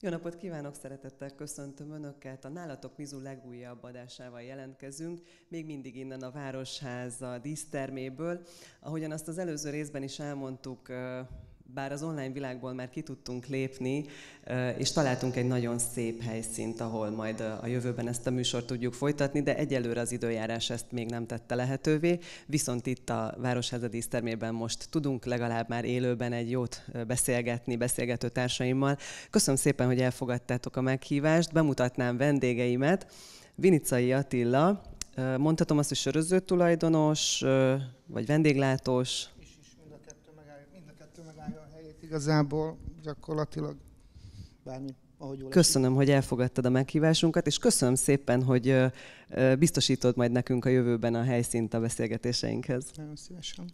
Jó napot kívánok, szeretettel köszöntöm Önöket. A Nálatok Mizu legújabb adásával jelentkezünk, még mindig innen a Városháza díszterméből. Ahogyan azt az előző részben is elmondtuk, bár az online világból már ki tudtunk lépni, és találtunk egy nagyon szép helyszínt, ahol majd a jövőben ezt a műsort tudjuk folytatni, de egyelőre az időjárás ezt még nem tette lehetővé, viszont itt a Városháza dísztermében most tudunk legalább már élőben egy jót beszélgetni beszélgető társaimmal. Köszönöm szépen, hogy elfogadtátok a meghívást, bemutatnám vendégeimet. Vinicai Attila, mondhatom azt, hogy söröző tulajdonos, vagy vendéglátós, igazából gyakorlatilag bármi. Ahogy jól köszönöm, hogy elfogadtad a meghívásunkat, és köszönöm szépen, hogy biztosítod majd nekünk a jövőben a helyszínt a beszélgetéseinkhez. Nagyon szívesen.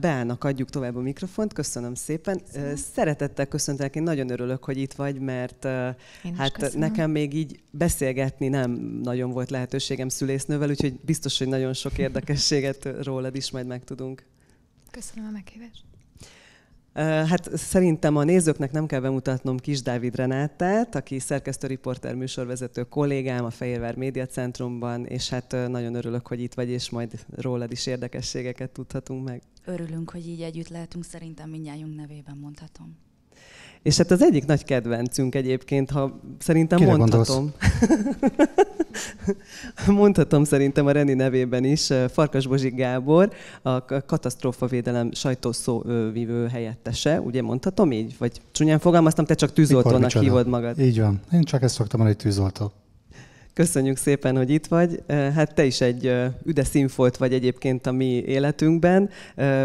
Beának adjuk tovább a mikrofont, köszönöm szépen. Köszönöm. Szeretettel köszöntelek, én nagyon örülök, hogy itt vagy, mert hát köszönöm. nekem még így beszélgetni nem nagyon volt lehetőségem szülésznővel, úgyhogy biztos, hogy nagyon sok érdekességet rólad is majd megtudunk. Köszönöm a meghívást. Hát szerintem a nézőknek nem kell bemutatnom Kis Dávid Renátát, aki szerkesztő-riporter műsorvezető kollégám a Fehérvár Média Centrumban, és hát nagyon örülök, hogy itt vagy, és majd rólad is érdekességeket tudhatunk meg. Örülünk, hogy így együtt lehetünk, szerintem mindjárt nevében mondhatom. És hát az egyik nagy kedvencünk egyébként, ha szerintem Kire mondhatom. mondhatom szerintem a Reni nevében is, eh, Farkas Bozsik Gábor, a katasztrófavédelem sajtószóvívő helyettese, ugye mondhatom így? Vagy csúnyán fogalmaztam, te csak tűzoltónak hívod magad. Így van. Én csak ezt szoktam mondani, hogy tűzoltó. Köszönjük szépen, hogy itt vagy. Eh, hát te is egy eh, üde színfolt vagy egyébként a mi életünkben,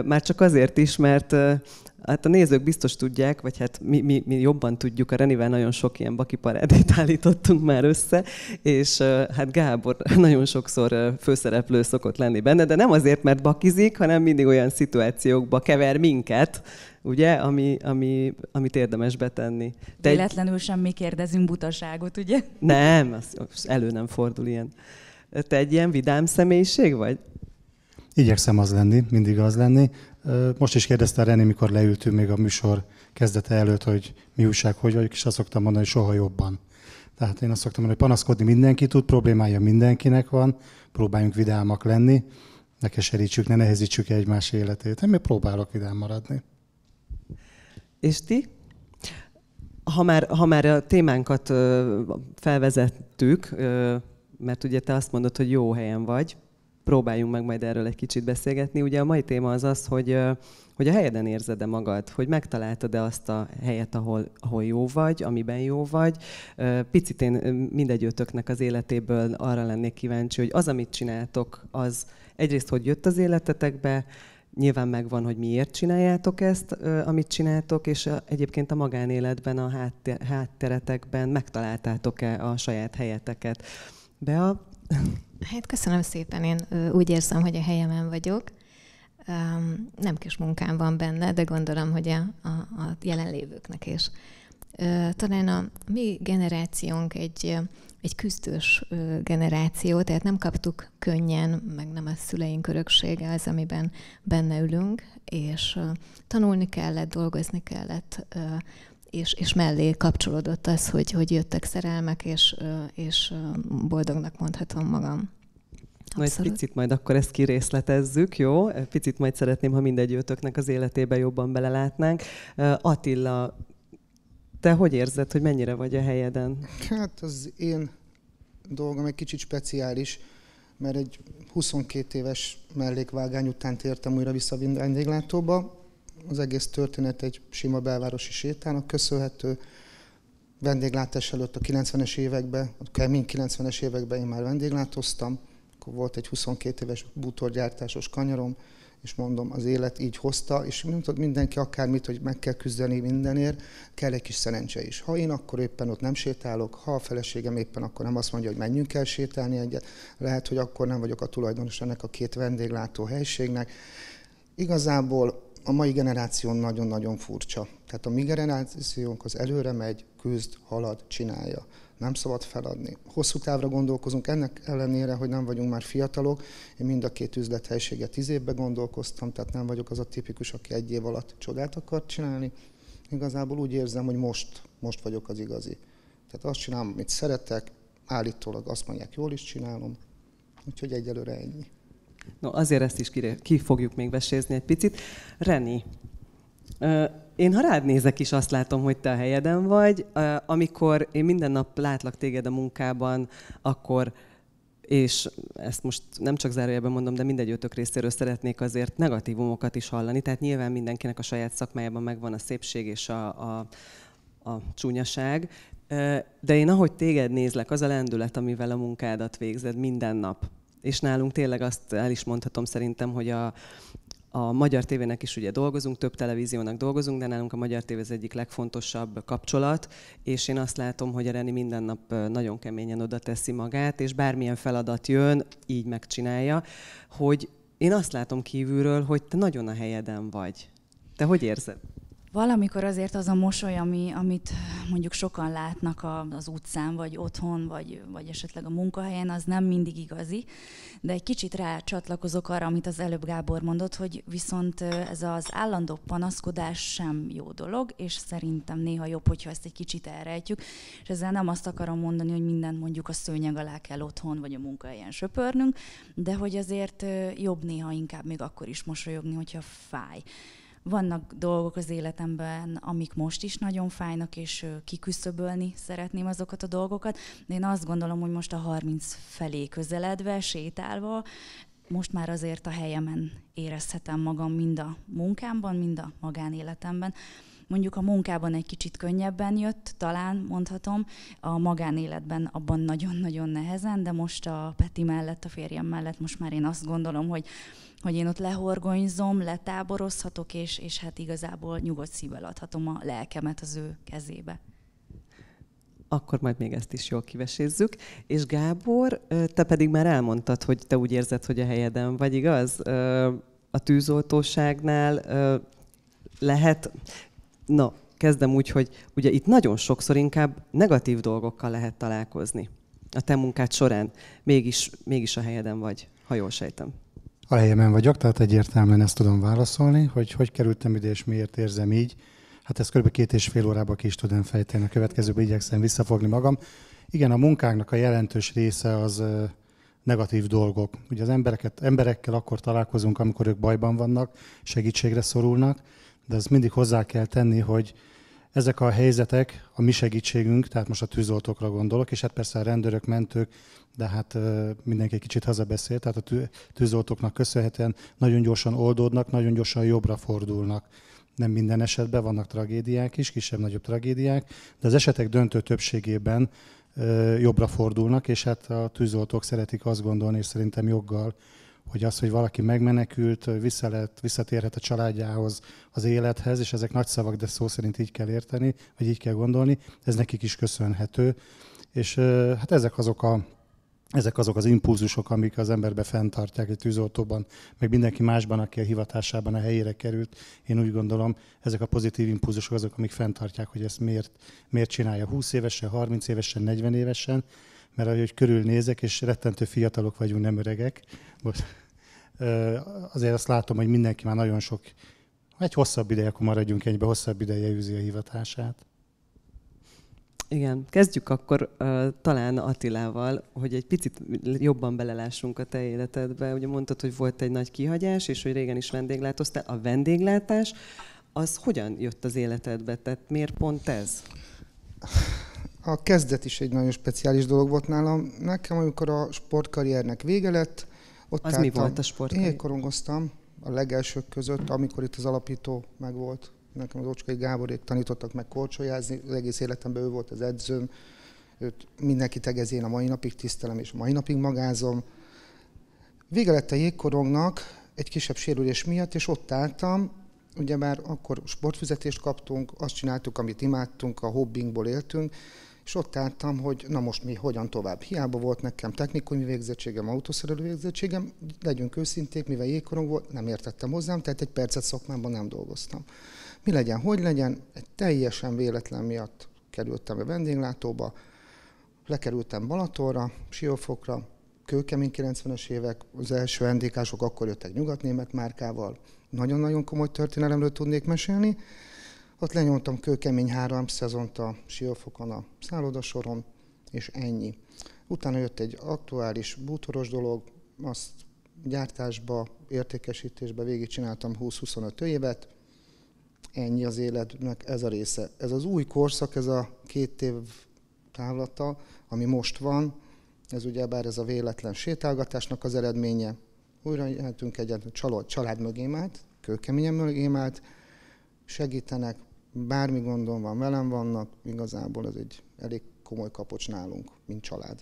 már csak azért is, mert Hát a nézők biztos tudják, vagy hát mi, mi, mi jobban tudjuk, a Renivel nagyon sok ilyen parádét állítottunk már össze, és hát Gábor nagyon sokszor főszereplő szokott lenni benne, de nem azért, mert bakizik, hanem mindig olyan szituációkba kever minket, ugye, ami, ami, amit érdemes betenni. Te Véletlenül egy... sem mi kérdezünk butaságot, ugye? Nem, az elő nem fordul ilyen. Te egy ilyen vidám személyiség vagy? Igyekszem az lenni, mindig az lenni. Most is kérdezte René, mikor leültünk még a műsor kezdete előtt, hogy mi újság, hogy vagyok, és azt szoktam mondani, hogy soha jobban. Tehát én azt szoktam mondani, hogy panaszkodni mindenki tud, problémája mindenkinek van, próbáljunk vidámak lenni, ne keserítsük, ne nehezítsük egymás életét. Én hát még próbálok vidám maradni. És ti? Ha már, ha már a témánkat felvezettük, mert ugye te azt mondod, hogy jó helyen vagy, próbáljunk meg majd erről egy kicsit beszélgetni. Ugye a mai téma az az, hogy, hogy a helyeden érzed-e magad, hogy megtaláltad-e azt a helyet, ahol, ahol jó vagy, amiben jó vagy. Picit én mindegyőtöknek az életéből arra lennék kíváncsi, hogy az, amit csináltok, az egyrészt, hogy jött az életetekbe, Nyilván megvan, hogy miért csináljátok ezt, amit csináltok, és egyébként a magánéletben, a háttér, hátteretekben megtaláltátok-e a saját helyeteket. Bea, Hát köszönöm szépen, én úgy érzem, hogy a helyemen vagyok. Nem kis munkám van benne, de gondolom, hogy a, a, a jelenlévőknek is. Talán a mi generációnk egy, egy küzdős generáció, tehát nem kaptuk könnyen, meg nem a szüleink öröksége az, amiben benne ülünk, és tanulni kellett, dolgozni kellett, és, és mellé kapcsolódott az, hogy, hogy jöttek szerelmek, és, és boldognak mondhatom magam. Abszolút. Majd picit majd akkor ezt kirészletezzük, jó? Picit majd szeretném, ha mindegyőtöknek az életébe jobban belelátnánk. Attila, te hogy érzed, hogy mennyire vagy a helyeden? Hát az én dolgom egy kicsit speciális, mert egy 22 éves mellékvágány után tértem újra vissza a vendéglátóba, az egész történet egy sima belvárosi sétának köszönhető. Vendéglátás előtt a 90-es években, a kemény 90-es években én már vendéglátoztam, akkor volt egy 22 éves bútorgyártásos kanyarom, és mondom, az élet így hozta, és nem mindenki akármit, hogy meg kell küzdeni mindenért, kell egy kis szerencse is. Ha én akkor éppen ott nem sétálok, ha a feleségem éppen akkor nem azt mondja, hogy menjünk el sétálni egyet, lehet, hogy akkor nem vagyok a tulajdonos ennek a két vendéglátó helységnek. Igazából a mai generáció nagyon-nagyon furcsa. Tehát a mi generációnk az előre megy, küzd, halad, csinálja. Nem szabad feladni. Hosszú távra gondolkozunk, ennek ellenére, hogy nem vagyunk már fiatalok. Én mind a két üzlethelyiséget tíz évben gondolkoztam, tehát nem vagyok az a tipikus, aki egy év alatt csodát akar csinálni. Igazából úgy érzem, hogy most, most vagyok az igazi. Tehát azt csinálom, amit szeretek, állítólag azt mondják, jól is csinálom, úgyhogy egyelőre ennyi. No, azért ezt is ki, fogjuk még vesézni egy picit. Reni, én ha rád nézek is, azt látom, hogy te a helyeden vagy. Amikor én minden nap látlak téged a munkában, akkor és ezt most nem csak zárójelben mondom, de mindegy ötök részéről szeretnék azért negatívumokat is hallani. Tehát nyilván mindenkinek a saját szakmájában megvan a szépség és a, a, a csúnyaság. De én ahogy téged nézlek, az a lendület, amivel a munkádat végzed minden nap, és nálunk tényleg azt el is mondhatom szerintem, hogy a, a Magyar Tévének is ugye dolgozunk, több televíziónak dolgozunk, de nálunk a Magyar Tévé az egyik legfontosabb kapcsolat, és én azt látom, hogy a Reni minden nap nagyon keményen oda teszi magát, és bármilyen feladat jön, így megcsinálja, hogy én azt látom kívülről, hogy te nagyon a helyeden vagy. Te hogy érzed? Valamikor azért az a mosoly, ami, amit mondjuk sokan látnak a, az utcán, vagy otthon, vagy, vagy esetleg a munkahelyen, az nem mindig igazi, de egy kicsit rácsatlakozok arra, amit az előbb Gábor mondott, hogy viszont ez az állandó panaszkodás sem jó dolog, és szerintem néha jobb, hogyha ezt egy kicsit elrejtjük, és ezzel nem azt akarom mondani, hogy mindent mondjuk a szőnyeg alá kell otthon, vagy a munkahelyen söpörnünk, de hogy azért jobb néha inkább még akkor is mosolyogni, hogyha fáj. Vannak dolgok az életemben, amik most is nagyon fájnak, és kiküszöbölni szeretném azokat a dolgokat, de én azt gondolom, hogy most a 30 felé közeledve, sétálva, most már azért a helyemen érezhetem magam mind a munkámban, mind a magánéletemben mondjuk a munkában egy kicsit könnyebben jött, talán mondhatom, a magánéletben abban nagyon-nagyon nehezen, de most a Peti mellett, a férjem mellett most már én azt gondolom, hogy hogy én ott lehorgonyzom, letáborozhatok, és, és hát igazából nyugodt szívvel adhatom a lelkemet az ő kezébe akkor majd még ezt is jól kivesézzük. És Gábor, te pedig már elmondtad, hogy te úgy érzed, hogy a helyeden vagy, igaz? A tűzoltóságnál lehet, Na, kezdem úgy, hogy ugye itt nagyon sokszor inkább negatív dolgokkal lehet találkozni a te munkád során. Mégis, mégis a helyeden vagy, ha jól sejtem. A helyemen vagyok, tehát egyértelműen ezt tudom válaszolni, hogy hogy kerültem ide és miért érzem így. Hát ezt kb. két és fél órában ki is tudom fejteni, a következőben igyekszem visszafogni magam. Igen, a munkánknak a jelentős része az negatív dolgok. Ugye az embereket, emberekkel akkor találkozunk, amikor ők bajban vannak, segítségre szorulnak, de ezt mindig hozzá kell tenni, hogy ezek a helyzetek a mi segítségünk, tehát most a tűzoltókra gondolok, és hát persze a rendőrök, mentők, de hát mindenki egy kicsit hazabeszél, tehát a tűzoltóknak köszönhetően nagyon gyorsan oldódnak, nagyon gyorsan jobbra fordulnak. Nem minden esetben vannak tragédiák is, kisebb-nagyobb tragédiák, de az esetek döntő többségében jobbra fordulnak, és hát a tűzoltók szeretik azt gondolni, és szerintem joggal, hogy az, hogy valaki megmenekült, vissza lehet, visszatérhet a családjához, az élethez, és ezek nagy szavak, de szó szerint így kell érteni, vagy így kell gondolni, ez nekik is köszönhető. És hát ezek azok a ezek azok az impulzusok, amik az emberbe fenntartják egy tűzoltóban, meg mindenki másban, aki a hivatásában a helyére került. Én úgy gondolom, ezek a pozitív impulzusok azok, amik fenntartják, hogy ezt miért, miért csinálja 20 évesen, 30 évesen, 40 évesen, mert ahogy körülnézek, és rettentő fiatalok vagyunk, nem öregek, most azért azt látom, hogy mindenki már nagyon sok, egy hosszabb ideje, akkor maradjunk egybe, hosszabb ideje űzi a hivatását. Igen, kezdjük akkor uh, talán Attilával, hogy egy picit jobban belelássunk a te életedbe. Ugye mondtad, hogy volt egy nagy kihagyás, és hogy régen is vendéglátoztál. A vendéglátás, az hogyan jött az életedbe? Tehát miért pont ez? A kezdet is egy nagyon speciális dolog volt nálam. Nekem, amikor a sportkarriernek vége lett, ott az mi volt a sport? Én korongoztam a legelsők között, amikor itt az alapító megvolt. Nekem az Ocskai Gáborék tanítottak meg korcsolyázni, az egész életemben ő volt az edzőm. Őt mindenki én a mai napig tisztelem, és a mai napig magázom. Vége lett a jégkorongnak egy kisebb sérülés miatt, és ott álltam, ugye már akkor sportfizetést kaptunk, azt csináltuk, amit imádtunk, a hobbingból éltünk, és ott álltam, hogy na most mi hogyan tovább. Hiába volt nekem technikai végzettségem, autószerelő végzettségem, legyünk őszinték, mivel jégkorom volt, nem értettem hozzám, tehát egy percet szakmában nem dolgoztam. Mi legyen, hogy legyen, egy teljesen véletlen miatt kerültem a vendéglátóba, lekerültem Balatorra, Siófokra, kőkemény 90-es évek, az első ndk akkor jöttek nyugatnémet márkával, nagyon-nagyon komoly történelemről tudnék mesélni, ott lenyomtam kőkemény három szezont a Siófokon a szállodasoron, és ennyi. Utána jött egy aktuális bútoros dolog, azt gyártásba, értékesítésbe végigcsináltam 20-25 évet, ennyi az életnek ez a része. Ez az új korszak, ez a két év távlata, ami most van, ez ugyebár ez a véletlen sétálgatásnak az eredménye. Újra jöhetünk egyet, család, család állt, kőkeményen mögé állt, segítenek, bármi gondom van, velem vannak, igazából ez egy elég komoly kapocs nálunk, mint család.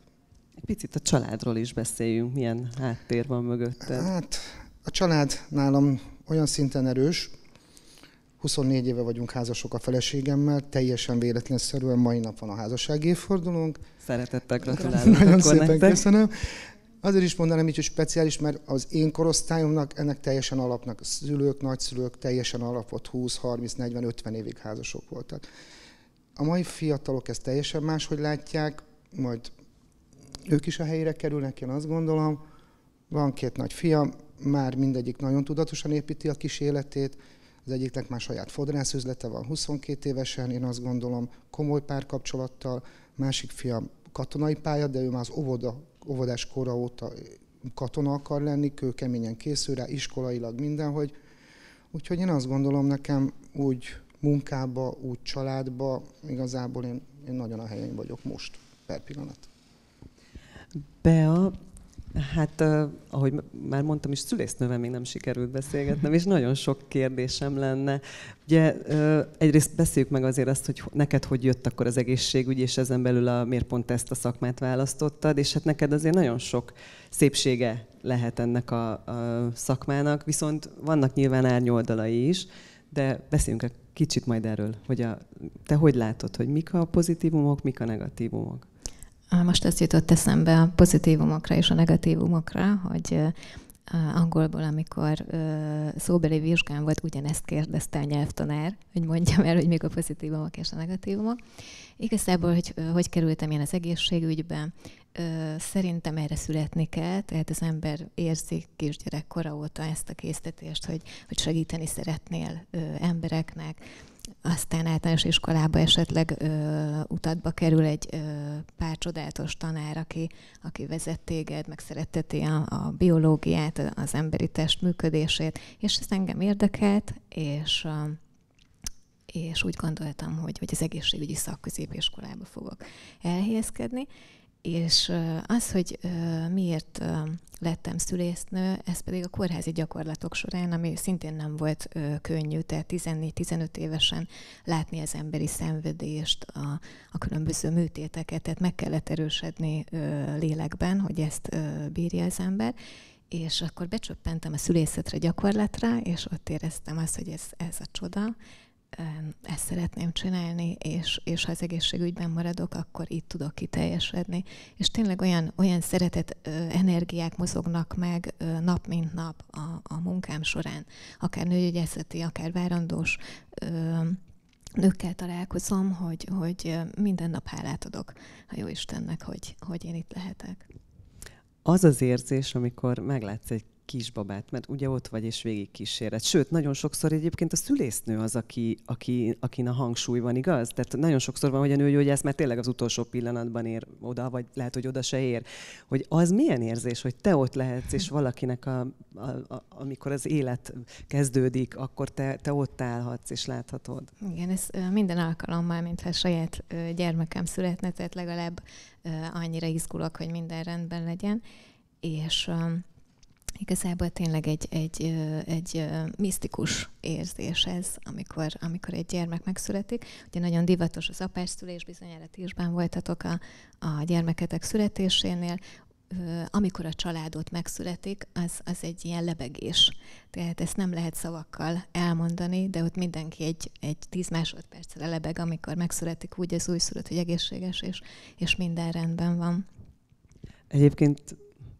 Egy picit a családról is beszéljünk, milyen háttér van mögötted. Hát a család nálam olyan szinten erős, 24 éve vagyunk házasok a feleségemmel, teljesen véletlenszerűen mai nap van a házasság évfordulónk. Szeretettel gratulálok. Nagyon szépen nektek. köszönöm. Azért is mondanám így, hogy speciális, mert az én korosztályomnak ennek teljesen alapnak, szülők, nagyszülők teljesen alapot 20, 30, 40, 50 évig házasok voltak. A mai fiatalok ezt teljesen máshogy látják, majd ők is a helyére kerülnek, én azt gondolom. Van két nagy fiam, már mindegyik nagyon tudatosan építi a kis életét, az egyiknek már saját fodrászüzlete van 22 évesen, én azt gondolom komoly párkapcsolattal, másik fiam katonai pálya, de ő már az óvoda óvodás kora óta katona akar lenni, kőkeményen készül rá, iskolailag mindenhogy. Úgyhogy én azt gondolom, nekem úgy munkába, úgy családba, igazából én, én nagyon a helyén vagyok most, per pillanat. Bea, Hát, ahogy már mondtam is, szülésznővel még nem sikerült beszélgetnem, és nagyon sok kérdésem lenne. Ugye egyrészt beszéljük meg azért azt, hogy neked hogy jött akkor az egészségügy, és ezen belül a, miért pont ezt a szakmát választottad, és hát neked azért nagyon sok szépsége lehet ennek a, a szakmának, viszont vannak nyilván árnyoldalai is, de beszéljünk egy kicsit majd erről, hogy a, te hogy látod, hogy mik a pozitívumok, mik a negatívumok? Most ezt jutott eszembe a pozitívumokra és a negatívumokra, hogy angolból, amikor szóbeli vizsgán volt, ugyanezt kérdezte a nyelvtanár, hogy mondjam el, hogy mik a pozitívumok és a negatívumok. Igazából, hogy hogy kerültem én az egészségügybe, szerintem erre születni kell, tehát az ember érzi kisgyerekkora óta ezt a késztetést, hogy, hogy segíteni szeretnél embereknek, aztán általános iskolába esetleg ö, utatba kerül egy ö, pár csodálatos tanár, aki, aki vezet téged, meg szeretteti a, a biológiát, az emberi test működését, és ez engem érdekelt, és ö, és úgy gondoltam, hogy, hogy az egészségügyi szakközépiskolába fogok elhelyezkedni, és az, hogy miért lettem szülésznő, ez pedig a kórházi gyakorlatok során, ami szintén nem volt könnyű, tehát 14-15 évesen látni az emberi szenvedést, a, a különböző műtéteket, tehát meg kellett erősedni lélekben, hogy ezt bírja az ember, és akkor becsöppentem a szülészetre gyakorlatra, és ott éreztem azt, hogy ez, ez a csoda, ezt szeretném csinálni, és, és ha az egészségügyben maradok, akkor itt tudok kiteljesedni. És tényleg olyan, olyan szeretet energiák mozognak meg nap mint nap a, a munkám során. Akár nőgyógyászati, akár várandós nőkkel találkozom, hogy, hogy minden nap hálát adok a jó Istennek, hogy, hogy én itt lehetek. Az az érzés, amikor meglátsz egy kisbabát, mert ugye ott vagy és végig kíséred. Sőt, nagyon sokszor egyébként a szülésznő az, aki, aki, akin a hangsúly van, igaz? Tehát nagyon sokszor van, hogy a nőgyógyász már tényleg az utolsó pillanatban ér oda, vagy lehet, hogy oda se ér. Hogy az milyen érzés, hogy te ott lehetsz, és valakinek, a, a, a, amikor az élet kezdődik, akkor te, te ott állhatsz és láthatod. Igen, ez minden alkalommal, mintha saját gyermekem születne, tehát legalább annyira izgulok, hogy minden rendben legyen. És Igazából tényleg egy, egy, egy, egy misztikus érzés ez, amikor, amikor egy gyermek megszületik. Ugye nagyon divatos az apás szülés, bizonyára ti is voltatok a, a gyermeketek születésénél, amikor a családot megszületik, az, az egy ilyen lebegés. Tehát ezt nem lehet szavakkal elmondani, de ott mindenki egy, egy tíz másodpercre lebeg, amikor megszületik úgy az újszülött, hogy egészséges, és, és minden rendben van. Egyébként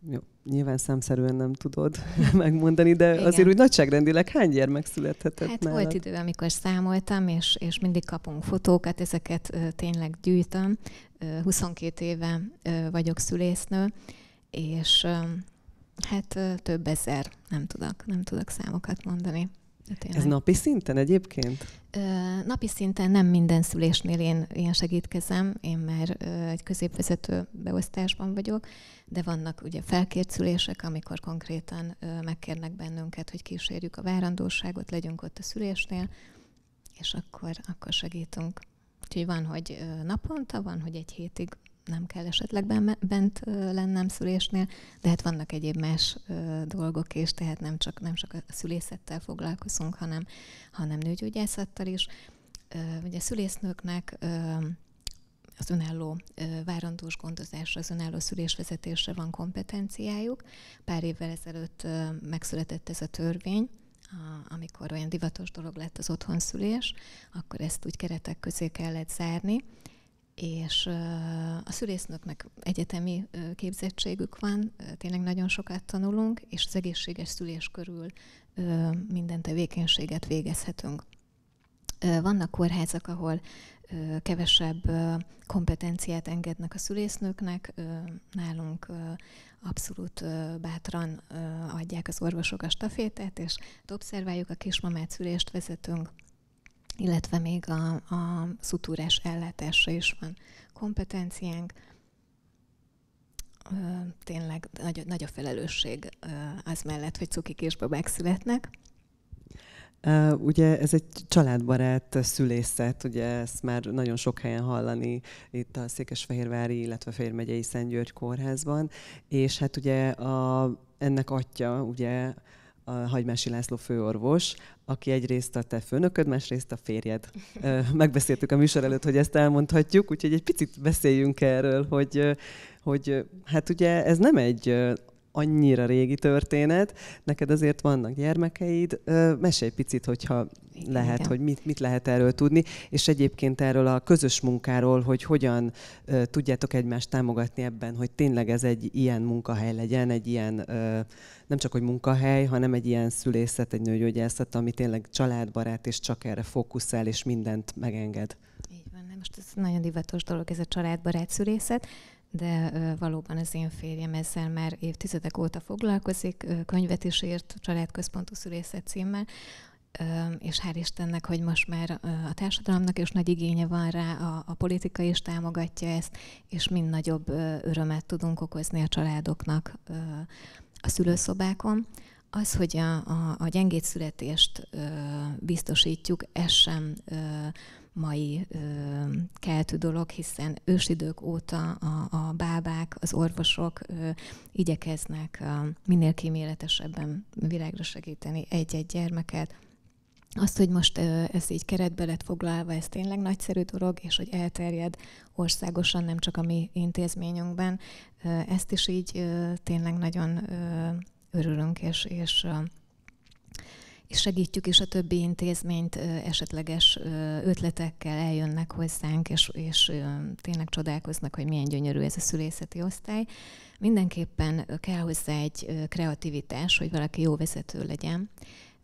jó, nyilván számszerűen nem tudod megmondani, de Igen. azért úgy nagyságrendileg hány gyermek születhetett Hát nálad? volt idő, amikor számoltam, és, és mindig kapunk fotókat, ezeket ö, tényleg gyűjtöm. Ö, 22 éve ö, vagyok szülésznő, és ö, hát ö, több ezer, nem tudok, nem tudok számokat mondani. Hát Ez napi szinten egyébként? Napi szinten nem minden szülésnél én, én segítkezem, én már egy középvezető beosztásban vagyok, de vannak ugye felkért szülések, amikor konkrétan megkérnek bennünket, hogy kísérjük a várandóságot, legyünk ott a szülésnél, és akkor, akkor segítünk. Úgyhogy van, hogy naponta, van, hogy egy hétig nem kell esetleg bent lennem szülésnél, de hát vannak egyéb más dolgok is, tehát nem csak, nem csak a szülészettel foglalkozunk, hanem, hanem nőgyógyászattal is. Ugye szülésznőknek az önálló várandós gondozásra, az önálló szülésvezetésre van kompetenciájuk. Pár évvel ezelőtt megszületett ez a törvény, amikor olyan divatos dolog lett az otthonszülés, akkor ezt úgy keretek közé kellett zárni, és a szülésznöknek egyetemi képzettségük van, tényleg nagyon sokat tanulunk, és az egészséges szülés körül minden tevékenységet végezhetünk. Vannak kórházak, ahol kevesebb kompetenciát engednek a szülésznőknek, nálunk abszolút bátran adják az orvosok a stafétát, és obszerváljuk a kismamát, szülést vezetünk, illetve még a, a szutúrás ellátásra is van kompetenciánk. tényleg nagy, nagy a felelősség az mellett, hogy és babák születnek. Uh, ugye ez egy családbarát szülészet, ugye ezt már nagyon sok helyen hallani itt a Székesfehérvári, illetve Fehérmegyei Szentgyörgy kórházban, és hát ugye a, ennek atya, ugye a Hagymási László főorvos, aki egyrészt a te főnököd, másrészt a férjed. Megbeszéltük a műsor előtt, hogy ezt elmondhatjuk, úgyhogy egy picit beszéljünk erről, hogy, hogy hát ugye ez nem egy annyira régi történet, neked azért vannak gyermekeid, mesélj picit, hogyha lehet, Igen. hogy mit, mit lehet erről tudni, és egyébként erről a közös munkáról, hogy hogyan tudjátok egymást támogatni ebben, hogy tényleg ez egy ilyen munkahely legyen, egy ilyen nem csak hogy munkahely, hanem egy ilyen szülészet, egy nőgyógyászat, ami tényleg családbarát, és csak erre fókuszál, és mindent megenged. Így van, most ez nagyon divatos dolog, ez a családbarát szülészet de ö, valóban az én férjem ezzel már évtizedek óta foglalkozik, ö, könyvet is írt családközpontú szülészet címmel, ö, és hál' Istennek, hogy most már a társadalomnak is nagy igénye van rá, a, a politika is támogatja ezt, és mind nagyobb örömet tudunk okozni a családoknak a szülőszobákon. Az, hogy a, a, a gyengét születést ö, biztosítjuk, ez sem ö, mai ö, keltű dolog, hiszen ősidők óta a, a bábák, az orvosok ö, igyekeznek a minél kíméletesebben világra segíteni egy-egy gyermeket, azt, hogy most ez így keretbe lett foglalva, ez tényleg nagyszerű dolog, és hogy elterjed országosan, nem csak a mi intézményünkben, ezt is így tényleg nagyon örülünk, és, és és segítjük is a többi intézményt, esetleges ötletekkel eljönnek hozzánk, és, és tényleg csodálkoznak, hogy milyen gyönyörű ez a szülészeti osztály. Mindenképpen kell hozzá egy kreativitás, hogy valaki jó vezető legyen,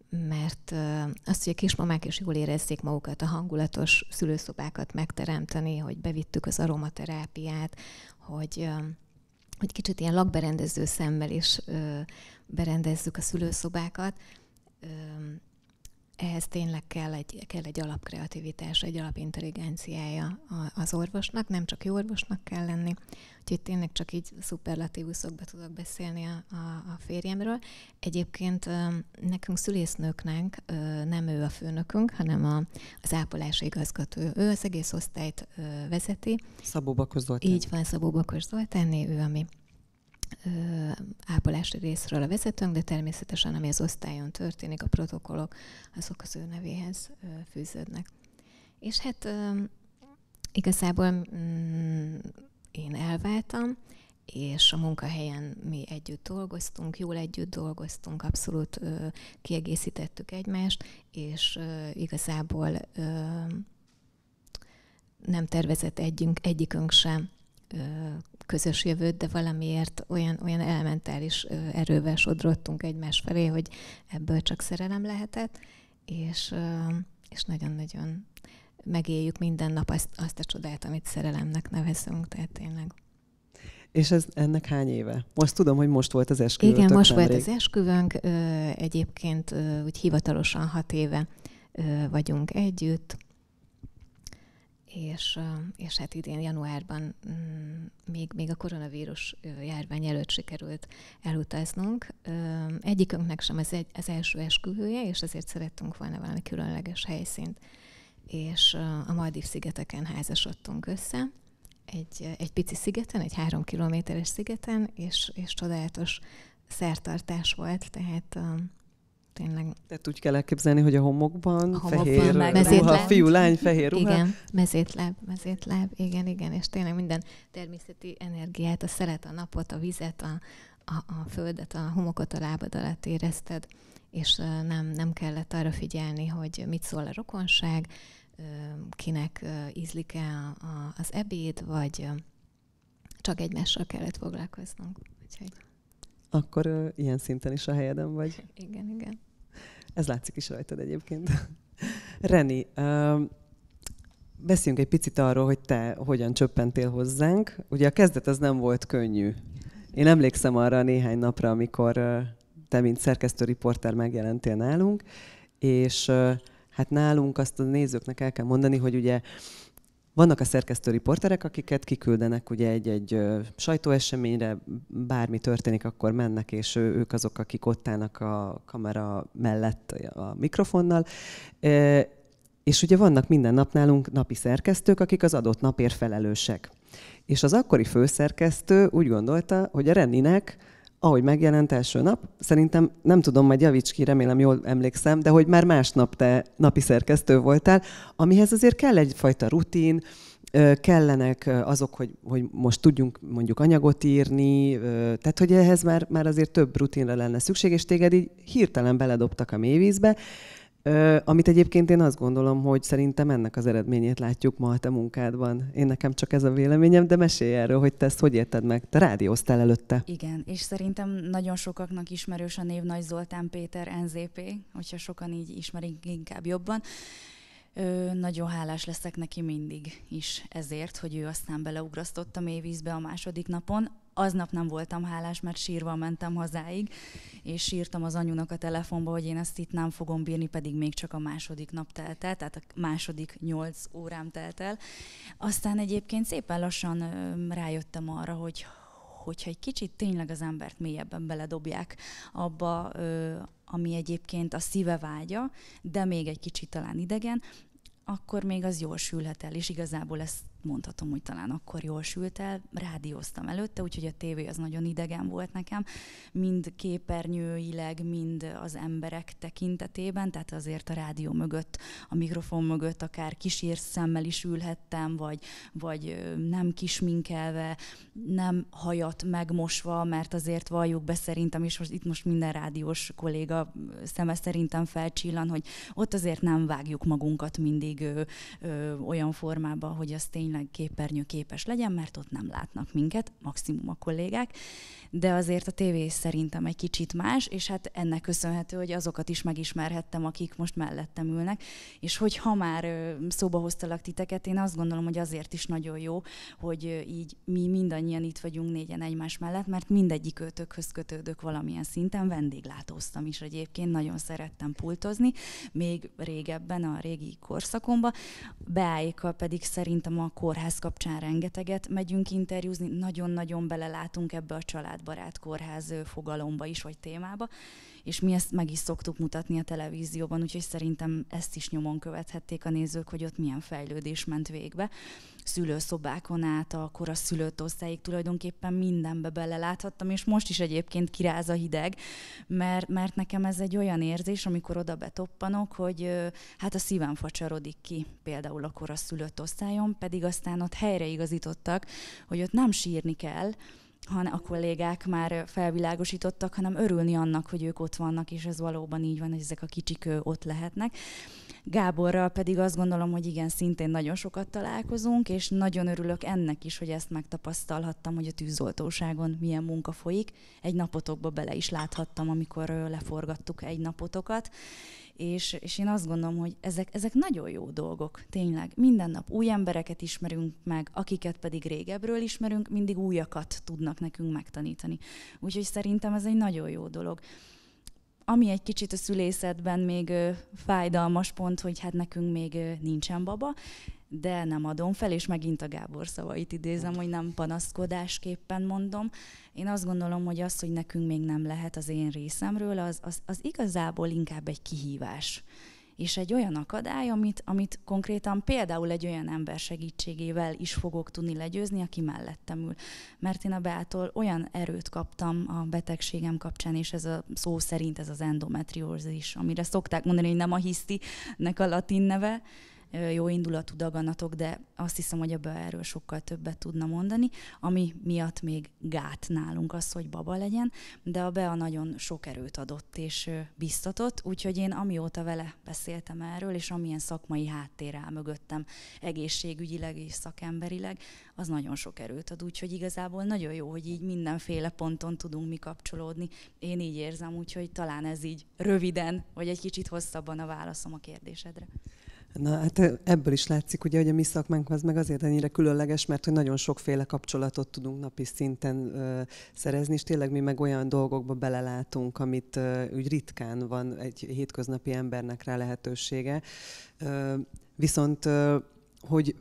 mert azt, hogy a kismamák is jól érezzék magukat, a hangulatos szülőszobákat megteremteni, hogy bevittük az aromaterápiát, hogy hogy kicsit ilyen lakberendező szemmel is berendezzük a szülőszobákat, ehhez tényleg kell egy, kell egy alapkreativitás, egy alapintelligenciája az orvosnak, nem csak jó orvosnak kell lenni, úgyhogy tényleg csak így szuperlatívuszokba tudok beszélni a, a, a férjemről. Egyébként nekünk szülésznőknek nem ő a főnökünk, hanem a, az ápolási igazgató. Ő az egész osztályt vezeti. Szabó Bakos Zoltán. Így van, Szabó Bakos Zoltán, ő a mi ápolási részről a vezetőnk, de természetesen ami az osztályon történik, a protokollok, azok az ő nevéhez fűződnek. És hát igazából mm, én elváltam, és a munkahelyen mi együtt dolgoztunk, jól együtt dolgoztunk, abszolút ö, kiegészítettük egymást, és ö, igazából ö, nem tervezett együnk, egyikünk sem közös jövőt, de valamiért olyan, olyan elementális erővel sodrottunk egymás felé, hogy ebből csak szerelem lehetett, és, és nagyon-nagyon megéljük minden nap azt, azt a csodát, amit szerelemnek nevezünk, tehát tényleg. És ez ennek hány éve? Most tudom, hogy most volt az esküvő. Igen, most nemrég. volt az esküvőnk, egyébként úgy hivatalosan hat éve vagyunk együtt, és, és hát idén januárban mm, még, még a koronavírus járvány előtt sikerült elutaznunk. Egyikünknek sem ez egy, az első esküvője, és ezért szerettünk volna valami különleges helyszínt. És a Maldív-szigeteken házasodtunk össze, egy, egy pici szigeten, egy három kilométeres szigeten, és, és csodálatos szertartás volt, tehát tényleg. Tehát úgy kell elképzelni, hogy a homokban, a homokban fehér ruha, fiú, lány, fehér ruha. Igen, mezétláb, mezétláb, igen, igen, és tényleg minden természeti energiát, a szeret, a napot, a vizet, a, a, a földet, a homokot a lábad alatt érezted, és nem, nem kellett arra figyelni, hogy mit szól a rokonság, kinek ízlik-e az ebéd, vagy csak egymással kellett foglalkoznunk. Úgyhogy akkor uh, ilyen szinten is a helyeden vagy. Igen, igen. Ez látszik is rajtad egyébként. Reni, uh, beszéljünk egy picit arról, hogy te hogyan csöppentél hozzánk. Ugye a kezdet az nem volt könnyű. Én emlékszem arra néhány napra, amikor uh, te, mint szerkesztő riporter megjelentél nálunk, és uh, hát nálunk azt a nézőknek el kell mondani, hogy ugye vannak a szerkesztő riporterek, akiket kiküldenek ugye egy-egy sajtóeseményre, bármi történik, akkor mennek, és ők azok, akik ott állnak a kamera mellett a mikrofonnal. És ugye vannak minden nap nálunk napi szerkesztők, akik az adott napért felelősek. És az akkori főszerkesztő úgy gondolta, hogy a Renninek ahogy megjelent első nap, szerintem nem tudom, majd javíts ki, remélem jól emlékszem, de hogy már másnap te napi szerkesztő voltál, amihez azért kell egyfajta rutin, kellenek azok, hogy, hogy most tudjunk mondjuk anyagot írni, tehát hogy ehhez már, már azért több rutinra lenne szükség, és téged így hirtelen beledobtak a mélyvízbe, amit egyébként én azt gondolom, hogy szerintem ennek az eredményét látjuk ma a te munkádban. Én nekem csak ez a véleményem, de mesélj erről, hogy te ezt hogy érted meg. Te rádióztál előtte. Igen, és szerintem nagyon sokaknak ismerős a név Nagy Zoltán Péter NZP, hogyha sokan így ismerik inkább jobban. Ö, nagyon hálás leszek neki mindig is ezért, hogy ő aztán beleugrasztott a mélyvízbe a második napon aznap nem voltam hálás, mert sírva mentem hazáig, és sírtam az anyunak a telefonba, hogy én ezt itt nem fogom bírni, pedig még csak a második nap telt el, tehát a második nyolc órám telt el. Aztán egyébként szépen lassan rájöttem arra, hogy hogyha egy kicsit tényleg az embert mélyebben beledobják abba, ami egyébként a szíve vágya, de még egy kicsit talán idegen, akkor még az jól sülhet el, és igazából ezt mondhatom, hogy talán akkor jól sült el, rádióztam előtte, úgyhogy a tévé az nagyon idegen volt nekem, mind képernyőileg, mind az emberek tekintetében, tehát azért a rádió mögött, a mikrofon mögött akár kisír szemmel is ülhettem, vagy, vagy nem kisminkelve, nem hajat megmosva, mert azért valljuk be szerintem, és most itt most minden rádiós kolléga szeme szerintem felcsillan, hogy ott azért nem vágjuk magunkat mindig ö, ö, olyan formába, hogy az tényleg tényleg képes legyen, mert ott nem látnak minket, maximum a kollégák, de azért a tévé szerintem egy kicsit más, és hát ennek köszönhető, hogy azokat is megismerhettem, akik most mellettem ülnek, és hogy ha már szóba hoztalak titeket, én azt gondolom, hogy azért is nagyon jó, hogy így mi mindannyian itt vagyunk négyen egymás mellett, mert mindegyik őtökhöz kötődök valamilyen szinten, vendéglátóztam is egyébként, nagyon szerettem pultozni, még régebben, a régi korszakomban, beáékkal pedig szerintem a kórház kapcsán rengeteget megyünk interjúzni, nagyon-nagyon belelátunk ebbe a családbarát kórház fogalomba is, vagy témába, és mi ezt meg is szoktuk mutatni a televízióban, úgyhogy szerintem ezt is nyomon követhették a nézők, hogy ott milyen fejlődés ment végbe szülőszobákon át, akkor a szülőt osztályig tulajdonképpen mindenbe beleláthattam, és most is egyébként kiráz a hideg, mert, mert nekem ez egy olyan érzés, amikor oda betoppanok, hogy hát a szívem facsarodik ki, például akkor a szülőt osztályon, pedig aztán ott helyreigazítottak, hogy ott nem sírni kell, hanem a kollégák már felvilágosítottak, hanem örülni annak, hogy ők ott vannak, és ez valóban így van, hogy ezek a kicsik ott lehetnek. Gáborral pedig azt gondolom, hogy igen, szintén nagyon sokat találkozunk, és nagyon örülök ennek is, hogy ezt megtapasztalhattam, hogy a tűzoltóságon milyen munka folyik. Egy napotokba bele is láthattam, amikor leforgattuk egy napotokat, és, és én azt gondolom, hogy ezek, ezek nagyon jó dolgok, tényleg. Minden nap új embereket ismerünk meg, akiket pedig régebről ismerünk, mindig újakat tudnak nekünk megtanítani. Úgyhogy szerintem ez egy nagyon jó dolog ami egy kicsit a szülészetben még ö, fájdalmas pont, hogy hát nekünk még ö, nincsen baba, de nem adom fel, és megint a Gábor szavait idézem, hogy nem panaszkodásképpen mondom. Én azt gondolom, hogy az, hogy nekünk még nem lehet az én részemről, az, az, az igazából inkább egy kihívás és egy olyan akadály, amit, amit konkrétan például egy olyan ember segítségével is fogok tudni legyőzni, aki mellettem ül. Mert én a Beától olyan erőt kaptam a betegségem kapcsán, és ez a szó szerint ez az endometriózis, amire szokták mondani, hogy nem a hisztinek a latin neve, jó indulatú daganatok, de azt hiszem, hogy ebből erről sokkal többet tudna mondani, ami miatt még gát nálunk az, hogy baba legyen, de a Bea nagyon sok erőt adott és biztatott, úgyhogy én amióta vele beszéltem erről, és amilyen szakmai háttér áll mögöttem egészségügyileg és szakemberileg, az nagyon sok erőt ad, úgyhogy igazából nagyon jó, hogy így mindenféle ponton tudunk mi kapcsolódni. Én így érzem, úgyhogy talán ez így röviden, vagy egy kicsit hosszabban a válaszom a kérdésedre. Na hát ebből is látszik, ugye, hogy a mi szakmánk az meg azért ennyire különleges, mert hogy nagyon sokféle kapcsolatot tudunk napi szinten ö, szerezni, és tényleg mi meg olyan dolgokba belelátunk, amit ö, úgy ritkán van egy hétköznapi embernek rá lehetősége. Ö, viszont, ö, hogy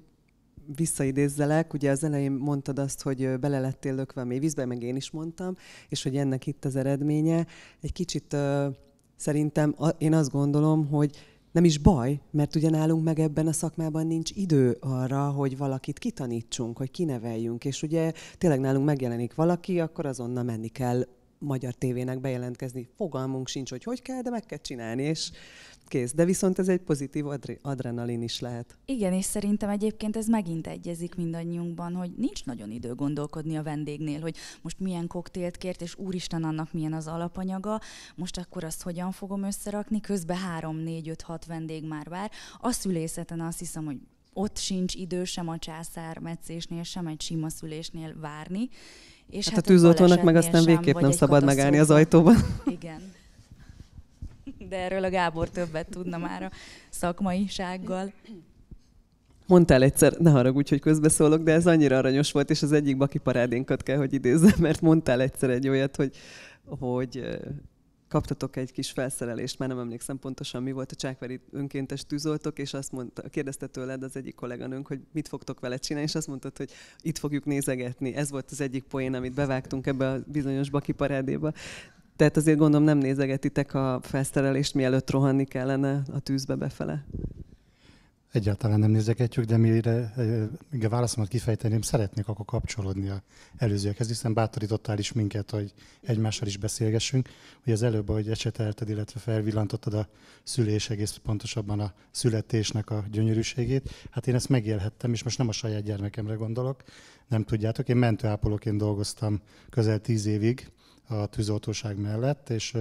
visszaidézzelek, ugye az elején mondtad azt, hogy bele lettél lökve a vízbe, meg én is mondtam, és hogy ennek itt az eredménye. Egy kicsit ö, szerintem a, én azt gondolom, hogy nem is baj, mert ugye nálunk meg ebben a szakmában nincs idő arra, hogy valakit kitanítsunk, hogy kineveljünk, és ugye tényleg nálunk megjelenik valaki, akkor azonnal menni kell magyar tévének bejelentkezni. Fogalmunk sincs, hogy hogy kell, de meg kell csinálni, és kész. De viszont ez egy pozitív adri- adrenalin is lehet. Igen, és szerintem egyébként ez megint egyezik mindannyiunkban, hogy nincs nagyon idő gondolkodni a vendégnél, hogy most milyen koktélt kért, és úristen annak milyen az alapanyaga, most akkor azt hogyan fogom összerakni, közben három négy, öt, hat vendég már vár. A szülészeten azt hiszem, hogy ott sincs idő sem a császármetszésnél, sem egy sima szülésnél várni, és hát, hát a tűzoltónak meg aztán nem végképp nem szabad megállni az ajtóban. Igen. De erről a Gábor többet tudna már a szakmaisággal. Mondtál egyszer, ne haragudj, hogy közbeszólok, de ez annyira aranyos volt, és az egyik baki parádénkat kell, hogy idézzem, mert mondtál egyszer egy olyat, hogy, hogy kaptatok egy kis felszerelést, már nem emlékszem pontosan mi volt, a csákveri önkéntes tűzoltok, és azt mondta, kérdezte tőled az egyik kolléganőnk, hogy mit fogtok vele csinálni, és azt mondta hogy itt fogjuk nézegetni. Ez volt az egyik poén, amit bevágtunk ebbe a bizonyos baki parádéba. Tehát azért gondolom nem nézegetitek a felszerelést, mielőtt rohanni kellene a tűzbe befele egyáltalán nem nézegetjük, de mire még a válaszomat kifejteném, szeretnék akkor kapcsolódni a előzőekhez, hiszen bátorítottál is minket, hogy egymással is beszélgessünk. Ugye az előbb, hogy ecsetelted, illetve felvillantottad a szülés, egész pontosabban a születésnek a gyönyörűségét. Hát én ezt megélhettem, és most nem a saját gyermekemre gondolok, nem tudjátok, én mentőápolóként dolgoztam közel tíz évig a tűzoltóság mellett, és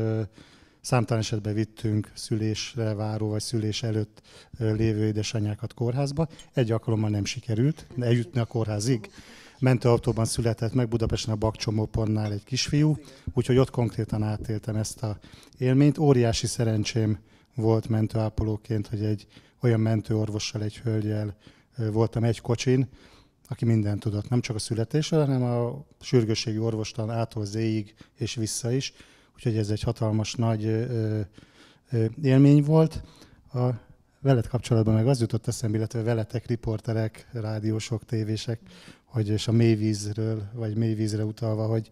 Számtalan esetben vittünk szülésre váró vagy szülés előtt lévő édesanyákat kórházba. Egy alkalommal nem sikerült eljutni a kórházig. Mentőautóban született meg Budapesten a Bakcsomóponnál egy kisfiú, úgyhogy ott konkrétan átéltem ezt a élményt. Óriási szerencsém volt mentőápolóként, hogy egy olyan mentőorvossal, egy hölgyel voltam egy kocsin, aki mindent tudott, nem csak a születésről, hanem a sürgősségi orvostan ától z és vissza is, úgyhogy ez egy hatalmas nagy ö, ö, élmény volt. A veled kapcsolatban meg az jutott eszembe, illetve veletek, riporterek, rádiósok, tévések, hogy és a mélyvízről, vagy mélyvízre utalva, hogy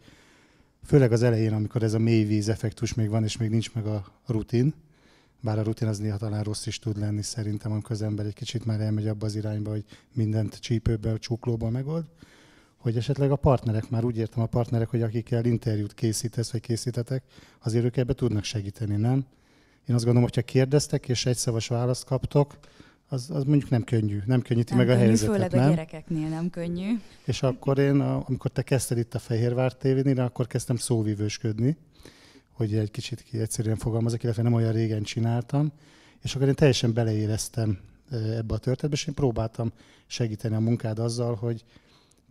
főleg az elején, amikor ez a mélyvíz effektus még van, és még nincs meg a rutin, bár a rutin az néha talán rossz is tud lenni szerintem, amikor az ember egy kicsit már elmegy abba az irányba, hogy mindent csípőből, csuklóból megold, hogy esetleg a partnerek, már úgy értem a partnerek, hogy akikkel interjút készítesz, vagy készítetek, azért ők ebbe tudnak segíteni, nem? Én azt gondolom, hogyha kérdeztek és egyszavas választ kaptok, az, az mondjuk nem könnyű, nem könnyíti nem meg könnyű, a helyzetet, főleg nem? a gyerekeknél nem könnyű. És akkor én, amikor te kezdted itt a Fehérvár tévén, akkor kezdtem szóvívősködni, hogy egy kicsit ki egyszerűen fogalmazok, illetve nem olyan régen csináltam, és akkor én teljesen beleéreztem eh, ebbe a történetbe, és én próbáltam segíteni a munkád azzal, hogy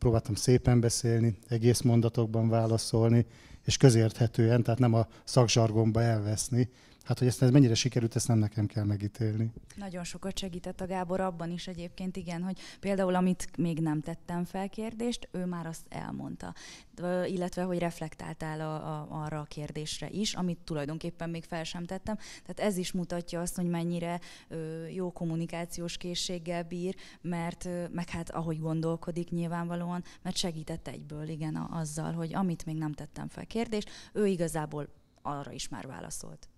próbáltam szépen beszélni, egész mondatokban válaszolni, és közérthetően, tehát nem a szakzsargomba elveszni, Hát, hogy ezt ez mennyire sikerült, ezt nem nekem kell megítélni. Nagyon sokat segített a Gábor abban is egyébként, igen, hogy például amit még nem tettem fel kérdést, ő már azt elmondta. Illetve, hogy reflektáltál a, a, arra a kérdésre is, amit tulajdonképpen még fel sem tettem. Tehát ez is mutatja azt, hogy mennyire ö, jó kommunikációs készséggel bír, mert ö, meg hát ahogy gondolkodik nyilvánvalóan, mert segített egyből, igen, a, azzal, hogy amit még nem tettem fel kérdést, ő igazából arra is már válaszolt.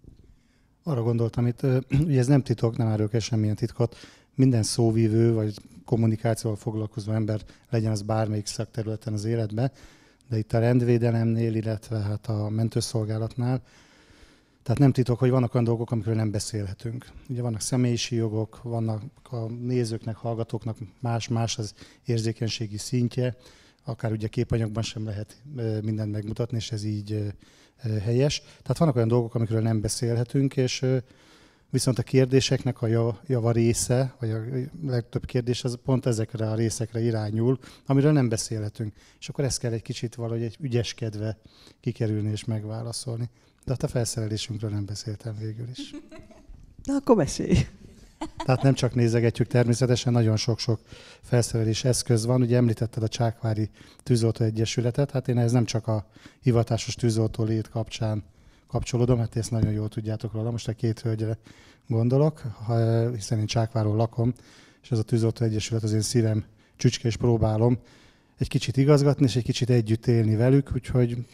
Arra gondoltam itt, ugye ez nem titok, nem árulok el semmilyen titkot, minden szóvívő vagy kommunikációval foglalkozó ember legyen az bármelyik szakterületen az életben, de itt a rendvédelemnél, illetve hát a mentőszolgálatnál, tehát nem titok, hogy vannak olyan dolgok, amikről nem beszélhetünk. Ugye vannak személyiségi jogok, vannak a nézőknek, hallgatóknak más-más az érzékenységi szintje, akár ugye képanyagban sem lehet mindent megmutatni, és ez így helyes. Tehát vannak olyan dolgok, amikről nem beszélhetünk, és viszont a kérdéseknek a java része, vagy a legtöbb kérdés az pont ezekre a részekre irányul, amiről nem beszélhetünk. És akkor ezt kell egy kicsit valahogy egy ügyeskedve kikerülni és megválaszolni. De hát a felszerelésünkről nem beszéltem végül is. Na akkor mesélj! Tehát nem csak nézegetjük természetesen, nagyon sok-sok felszerelés eszköz van. Ugye említetted a Csákvári Tűzoltó Egyesületet, hát én ez nem csak a hivatásos tűzoltó lét kapcsán kapcsolódom, hát ezt nagyon jól tudjátok róla. Most a két hölgyre gondolok, hiszen én Csákváról lakom, és ez a Tűzoltó Egyesület az én szívem csücske, és próbálom egy kicsit igazgatni, és egy kicsit együtt élni velük, úgyhogy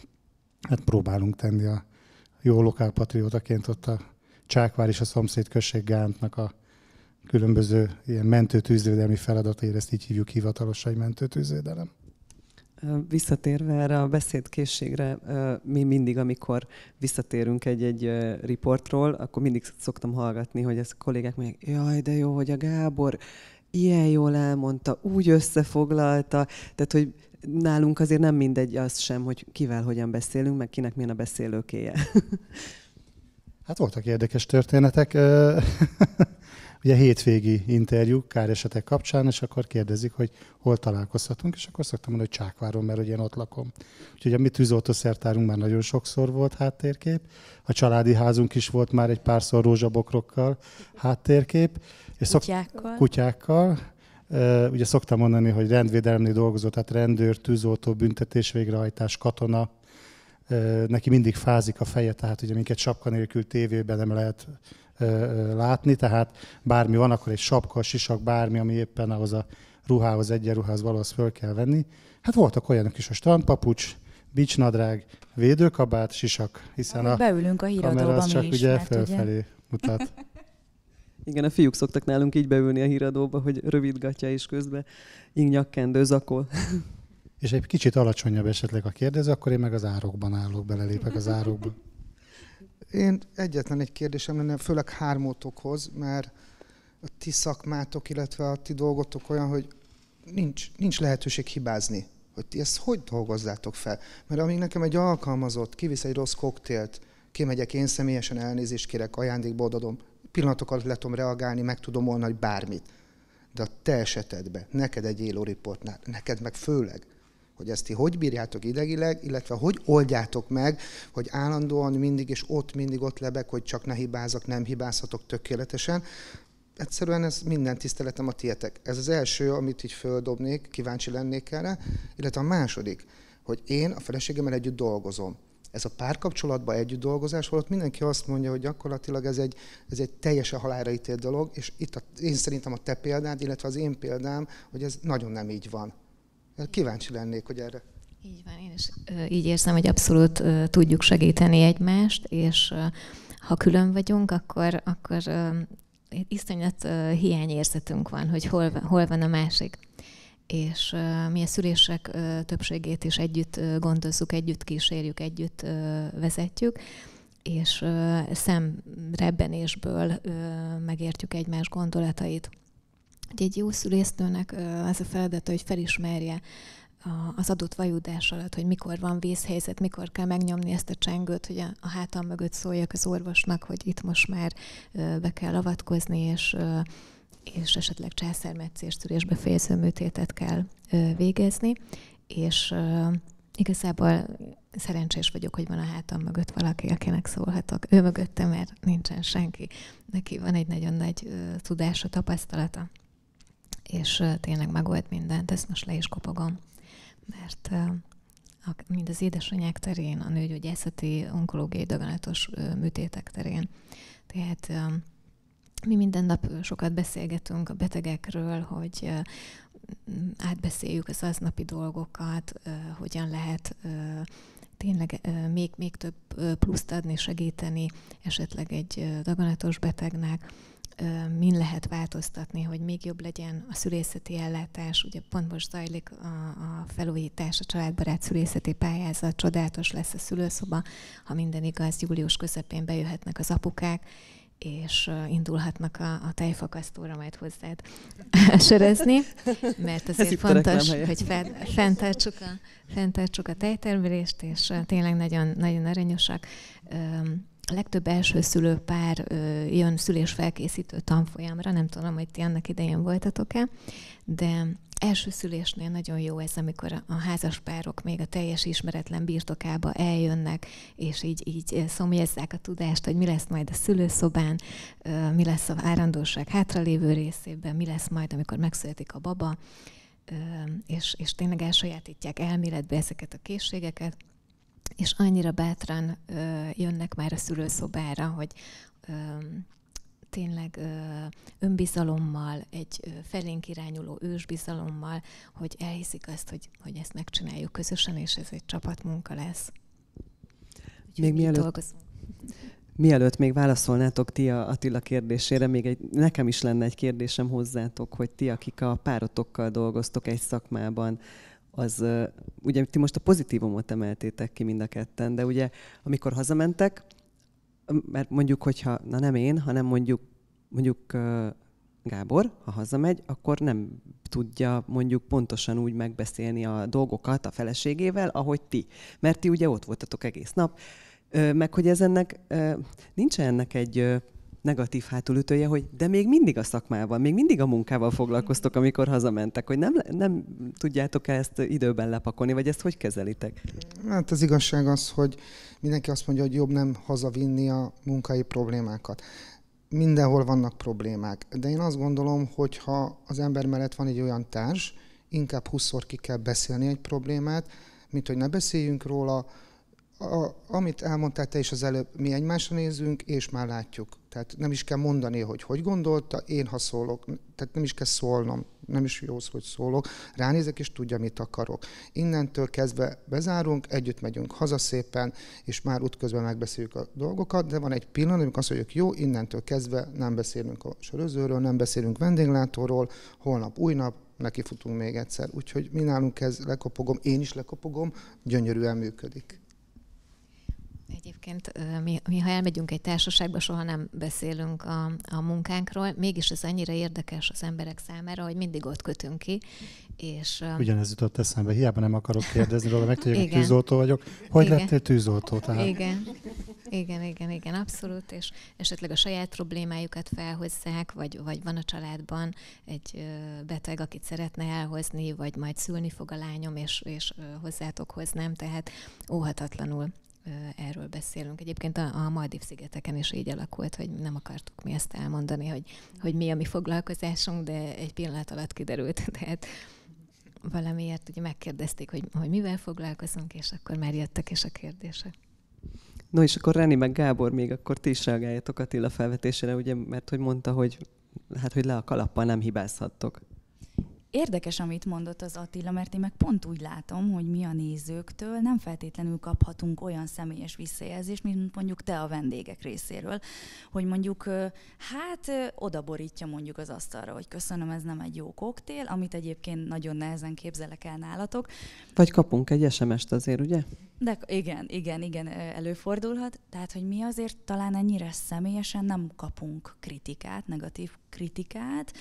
hát próbálunk tenni a jó lokálpatriótaként ott a Csákvár és a szomszéd község Gántnak a különböző ilyen mentőtűzvédelmi feladataira, ezt így hívjuk hivatalosan, hogy mentőtűzvédelem. Visszatérve erre a beszédkészségre, mi mindig, amikor visszatérünk egy-egy riportról, akkor mindig szoktam hallgatni, hogy ezt a kollégák mondják, jaj, de jó, hogy a Gábor ilyen jól elmondta, úgy összefoglalta, tehát hogy nálunk azért nem mindegy az sem, hogy kivel hogyan beszélünk, meg kinek milyen a beszélőkéje. Hát voltak érdekes történetek ugye hétvégi interjú káresetek kapcsán, és akkor kérdezik, hogy hol találkozhatunk, és akkor szoktam mondani, hogy Csákváron, mert hogy én ott lakom. Úgyhogy a mi tűzoltószertárunk már nagyon sokszor volt háttérkép, a családi házunk is volt már egy párszor rózsabokrokkal háttérkép. És kutyákkal. Szok, kutyákkal. Ugye szoktam mondani, hogy rendvédelemnél dolgozó, tehát rendőr, tűzoltó, büntetés, végrehajtás, katona, neki mindig fázik a feje, tehát ugye minket sapka nélkül tévében nem lehet látni, tehát bármi van, akkor egy sapka, sisak, bármi, ami éppen ahhoz a ruhához, egyenruhához valahoz föl kell venni. Hát voltak olyanok is, a strandpapucs, bicsnadrág, védőkabát, sisak, hiszen a beülünk a híradóba, csak is, felfelé ugye? mutat. Igen, a fiúk szoktak nálunk így beülni a híradóba, hogy rövidgatja is közben így nyakkendő zakol. És egy kicsit alacsonyabb esetleg a kérdező, akkor én meg az árokban állok, belelépek az árokba. Én egyetlen egy kérdésem lenne, főleg hármótokhoz, mert a ti szakmátok, illetve a ti dolgotok olyan, hogy nincs, nincs lehetőség hibázni. Hogy ti ezt hogy dolgozzátok fel? Mert amíg nekem egy alkalmazott kivisz egy rossz koktélt, kimegyek én személyesen elnézést kérek, ajándékba adom, pillanatok alatt le tudom reagálni, meg tudom volna, hogy bármit. De a te esetedben, neked egy élő riportnál, neked meg főleg, hogy ezt ti hogy bírjátok idegileg, illetve hogy oldjátok meg, hogy állandóan mindig és ott mindig ott lebek, hogy csak ne hibázak, nem hibázhatok tökéletesen. Egyszerűen ez minden tiszteletem a tietek. Ez az első, amit így földobnék, kíváncsi lennék erre, illetve a második, hogy én a feleségemmel együtt dolgozom ez a párkapcsolatban együtt dolgozás, holott mindenki azt mondja, hogy gyakorlatilag ez egy, ez egy teljesen halálra ítélt dolog, és itt a, én szerintem a te példád, illetve az én példám, hogy ez nagyon nem így van. Kíváncsi lennék, hogy erre. Így van, én is így érzem, hogy abszolút tudjuk segíteni egymást, és ha külön vagyunk, akkor, akkor iszonyat hiányérzetünk van, hogy hol, hol van a másik és mi a szülések többségét is együtt gondozzuk, együtt kísérjük, együtt vezetjük, és szemrebbenésből megértjük egymás gondolatait. Ugye egy jó szülésztőnek az a feladata, hogy felismerje az adott vajudás alatt, hogy mikor van vészhelyzet, mikor kell megnyomni ezt a csengőt, hogy a, hátam mögött szóljak az orvosnak, hogy itt most már be kell avatkozni, és, és esetleg császármetszés szülésbe fejező műtétet kell végezni, és igazából szerencsés vagyok, hogy van a hátam mögött valaki, akinek szólhatok. Ő mögötte, mert nincsen senki. Neki van egy nagyon nagy tudása, tapasztalata és tényleg megold mindent, ezt most le is kopogom, mert mind az édesanyák terén, a nőgyógyászati, onkológiai daganatos műtétek terén. Tehát mi minden nap sokat beszélgetünk a betegekről, hogy átbeszéljük az aznapi dolgokat, hogyan lehet tényleg még, még több pluszt adni, segíteni esetleg egy daganatos betegnek, min lehet változtatni, hogy még jobb legyen a szülészeti ellátás. Ugye pont most zajlik a, a felújítás, a családbarát szülészeti pályázat, csodálatos lesz a szülőszoba, ha minden igaz, július közepén bejöhetnek az apukák, és indulhatnak a, a tejfakasztóra majd hozzád sörözni, mert azért fontos, hogy fenntartsuk a, fenntartsuk a tejtermelést, és tényleg nagyon, nagyon aranyosak. Um, a legtöbb elsőszülő pár jön szülésfelkészítő tanfolyamra, nem tudom, hogy ti annak idején voltatok-e, de első szülésnél nagyon jó ez, amikor a házas párok még a teljes ismeretlen birtokába eljönnek, és így, így szomjezzák a tudást, hogy mi lesz majd a szülőszobán, mi lesz a várandóság hátralévő részében, mi lesz majd, amikor megszületik a baba, és, és tényleg elsajátítják elméletbe ezeket a készségeket, és annyira bátran ö, jönnek már a szülőszobára, hogy ö, tényleg ö, önbizalommal, egy felénk irányuló ősbizalommal, hogy elhiszik azt, hogy, hogy ezt megcsináljuk közösen, és ez egy csapatmunka lesz. Úgyhogy Még mielőtt, Mielőtt még válaszolnátok ti a Attila kérdésére, még egy, nekem is lenne egy kérdésem hozzátok, hogy ti, akik a párotokkal dolgoztok egy szakmában, az ugye ti most a pozitívumot emeltétek ki mind a ketten, de ugye amikor hazamentek, mert mondjuk, hogyha, na nem én, hanem mondjuk, mondjuk Gábor, ha hazamegy, akkor nem tudja mondjuk pontosan úgy megbeszélni a dolgokat a feleségével, ahogy ti. Mert ti ugye ott voltatok egész nap, meg hogy ez ennek, nincs ennek egy negatív hátulütője, hogy de még mindig a szakmával, még mindig a munkával foglalkoztok, amikor hazamentek, hogy nem, nem tudjátok -e ezt időben lepakolni, vagy ezt hogy kezelitek? Hát az igazság az, hogy mindenki azt mondja, hogy jobb nem hazavinni a munkai problémákat. Mindenhol vannak problémák, de én azt gondolom, hogy ha az ember mellett van egy olyan társ, inkább 20 ki kell beszélni egy problémát, mint hogy ne beszéljünk róla, a, amit elmondtál te is az előbb, mi egymásra nézünk, és már látjuk. Tehát nem is kell mondani, hogy hogy gondolta, én ha szólok, tehát nem is kell szólnom, nem is jó, hogy szólok, ránézek és tudja, mit akarok. Innentől kezdve bezárunk, együtt megyünk haza szépen, és már útközben megbeszéljük a dolgokat, de van egy pillanat, amikor azt mondjuk, jó, innentől kezdve nem beszélünk a sörözőről, nem beszélünk vendéglátóról, holnap új nap, neki futunk még egyszer. Úgyhogy mi nálunk ez lekopogom, én is lekopogom, gyönyörűen működik. Egyébként mi, mi, ha elmegyünk egy társaságba, soha nem beszélünk a, a munkánkról, mégis ez annyira érdekes az emberek számára, hogy mindig ott kötünk ki. És, Ugyanez jutott eszembe, hiába nem akarok kérdezni róla, meg tudjuk, hogy tűzoltó vagyok. Hogy igen. lettél tűzoltó? Tehát? Igen. igen, igen, igen, abszolút, és esetleg a saját problémájukat felhozzák, vagy, vagy van a családban egy beteg, akit szeretne elhozni, vagy majd szülni fog a lányom, és, és hozzátok hoznám, tehát óhatatlanul erről beszélünk. Egyébként a, a Maldiv szigeteken is így alakult, hogy nem akartuk mi ezt elmondani, hogy, hogy mi a mi foglalkozásunk, de egy pillanat alatt kiderült. Tehát valamiért ugye megkérdezték, hogy, hogy mivel foglalkozunk, és akkor már jöttek is a kérdések. No, és akkor Reni meg Gábor még akkor ti is reagáljatok Attila felvetésére, ugye, mert hogy mondta, hogy hát, hogy le a kalappal nem hibázhattok. Érdekes, amit mondott az Attila, mert én meg pont úgy látom, hogy mi a nézőktől nem feltétlenül kaphatunk olyan személyes visszajelzést, mint mondjuk te a vendégek részéről, hogy mondjuk hát odaborítja mondjuk az asztalra, hogy köszönöm, ez nem egy jó koktél, amit egyébként nagyon nehezen képzelek el nálatok. Vagy kapunk egy SMS-t azért, ugye? De igen, igen, igen, előfordulhat. Tehát, hogy mi azért talán ennyire személyesen nem kapunk kritikát, negatív kritikát,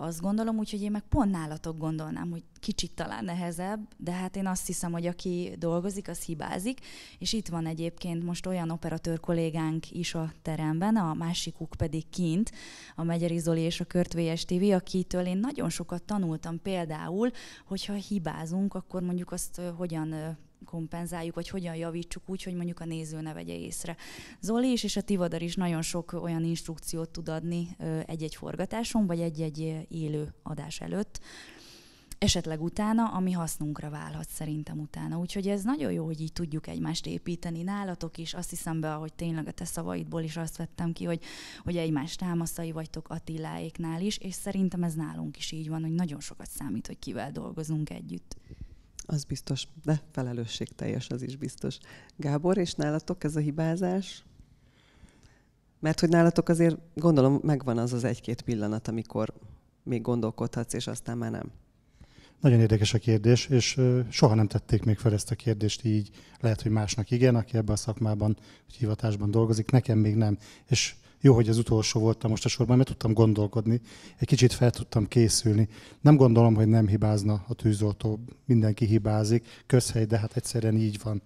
azt gondolom, úgyhogy én meg pont nálatok gondolnám, hogy kicsit talán nehezebb, de hát én azt hiszem, hogy aki dolgozik, az hibázik, és itt van egyébként most olyan operatőr kollégánk is a teremben, a másikuk pedig kint, a Megyeri Zoli és a Körtvélyes TV, akitől én nagyon sokat tanultam például, hogyha hibázunk, akkor mondjuk azt hogyan kompenzáljuk, vagy hogyan javítsuk úgy, hogy mondjuk a néző ne vegye észre. Zoli is és a Tivadar is nagyon sok olyan instrukciót tud adni egy-egy forgatáson, vagy egy-egy élő adás előtt, esetleg utána, ami hasznunkra válhat szerintem utána. Úgyhogy ez nagyon jó, hogy így tudjuk egymást építeni nálatok is. Azt hiszem be, ahogy tényleg a te szavaidból is azt vettem ki, hogy, hogy egymást támaszai vagytok Attiláéknál is, és szerintem ez nálunk is így van, hogy nagyon sokat számít, hogy kivel dolgozunk együtt. Az biztos, de felelősségteljes az is biztos. Gábor, és nálatok ez a hibázás? Mert hogy nálatok azért gondolom megvan az az egy-két pillanat, amikor még gondolkodhatsz, és aztán már nem. Nagyon érdekes a kérdés, és soha nem tették még fel ezt a kérdést így. Lehet, hogy másnak igen, aki ebben a szakmában, hogy hivatásban dolgozik, nekem még nem. És jó, hogy az utolsó voltam most a sorban, mert tudtam gondolkodni, egy kicsit fel tudtam készülni. Nem gondolom, hogy nem hibázna a tűzoltó, mindenki hibázik, közhely, de hát egyszerűen így van.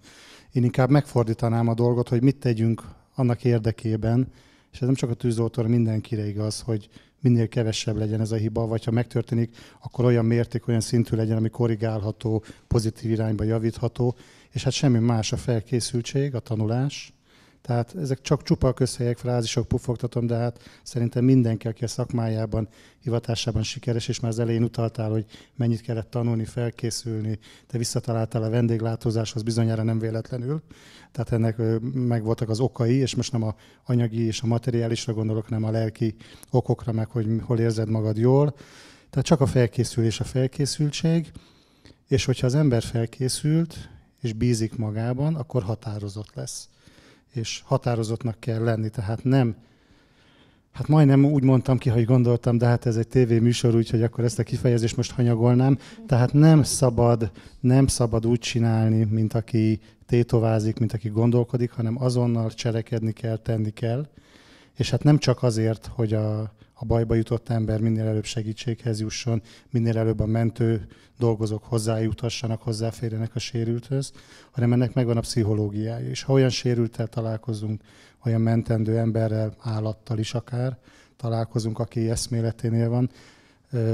Én inkább megfordítanám a dolgot, hogy mit tegyünk annak érdekében, és ez nem csak a tűzoltóra, mindenkire igaz, hogy minél kevesebb legyen ez a hiba, vagy ha megtörténik, akkor olyan mérték, olyan szintű legyen, ami korrigálható, pozitív irányba javítható, és hát semmi más a felkészültség, a tanulás, tehát ezek csak csupa közhelyek, frázisok, pufogtatom, de hát szerintem mindenki, aki a szakmájában, hivatásában sikeres, és már az elején utaltál, hogy mennyit kellett tanulni, felkészülni, te visszataláltál a vendéglátózáshoz bizonyára nem véletlenül. Tehát ennek megvoltak az okai, és most nem a anyagi és a materiálisra gondolok, nem a lelki okokra, meg hogy hol érzed magad jól. Tehát csak a felkészülés, a felkészültség, és hogyha az ember felkészült, és bízik magában, akkor határozott lesz és határozottnak kell lenni. Tehát nem, hát majdnem úgy mondtam ki, hogy gondoltam, de hát ez egy tévéműsor, úgyhogy akkor ezt a kifejezést most hanyagolnám. Tehát nem szabad, nem szabad úgy csinálni, mint aki tétovázik, mint aki gondolkodik, hanem azonnal cselekedni kell, tenni kell. És hát nem csak azért, hogy a, a bajba jutott ember minél előbb segítséghez jusson, minél előbb a mentő dolgozók hozzájutassanak, hozzáférjenek a sérülthöz, hanem ennek megvan a pszichológiája. És ha olyan sérülttel találkozunk, olyan mentendő emberrel, állattal is akár találkozunk, aki eszméleténél van,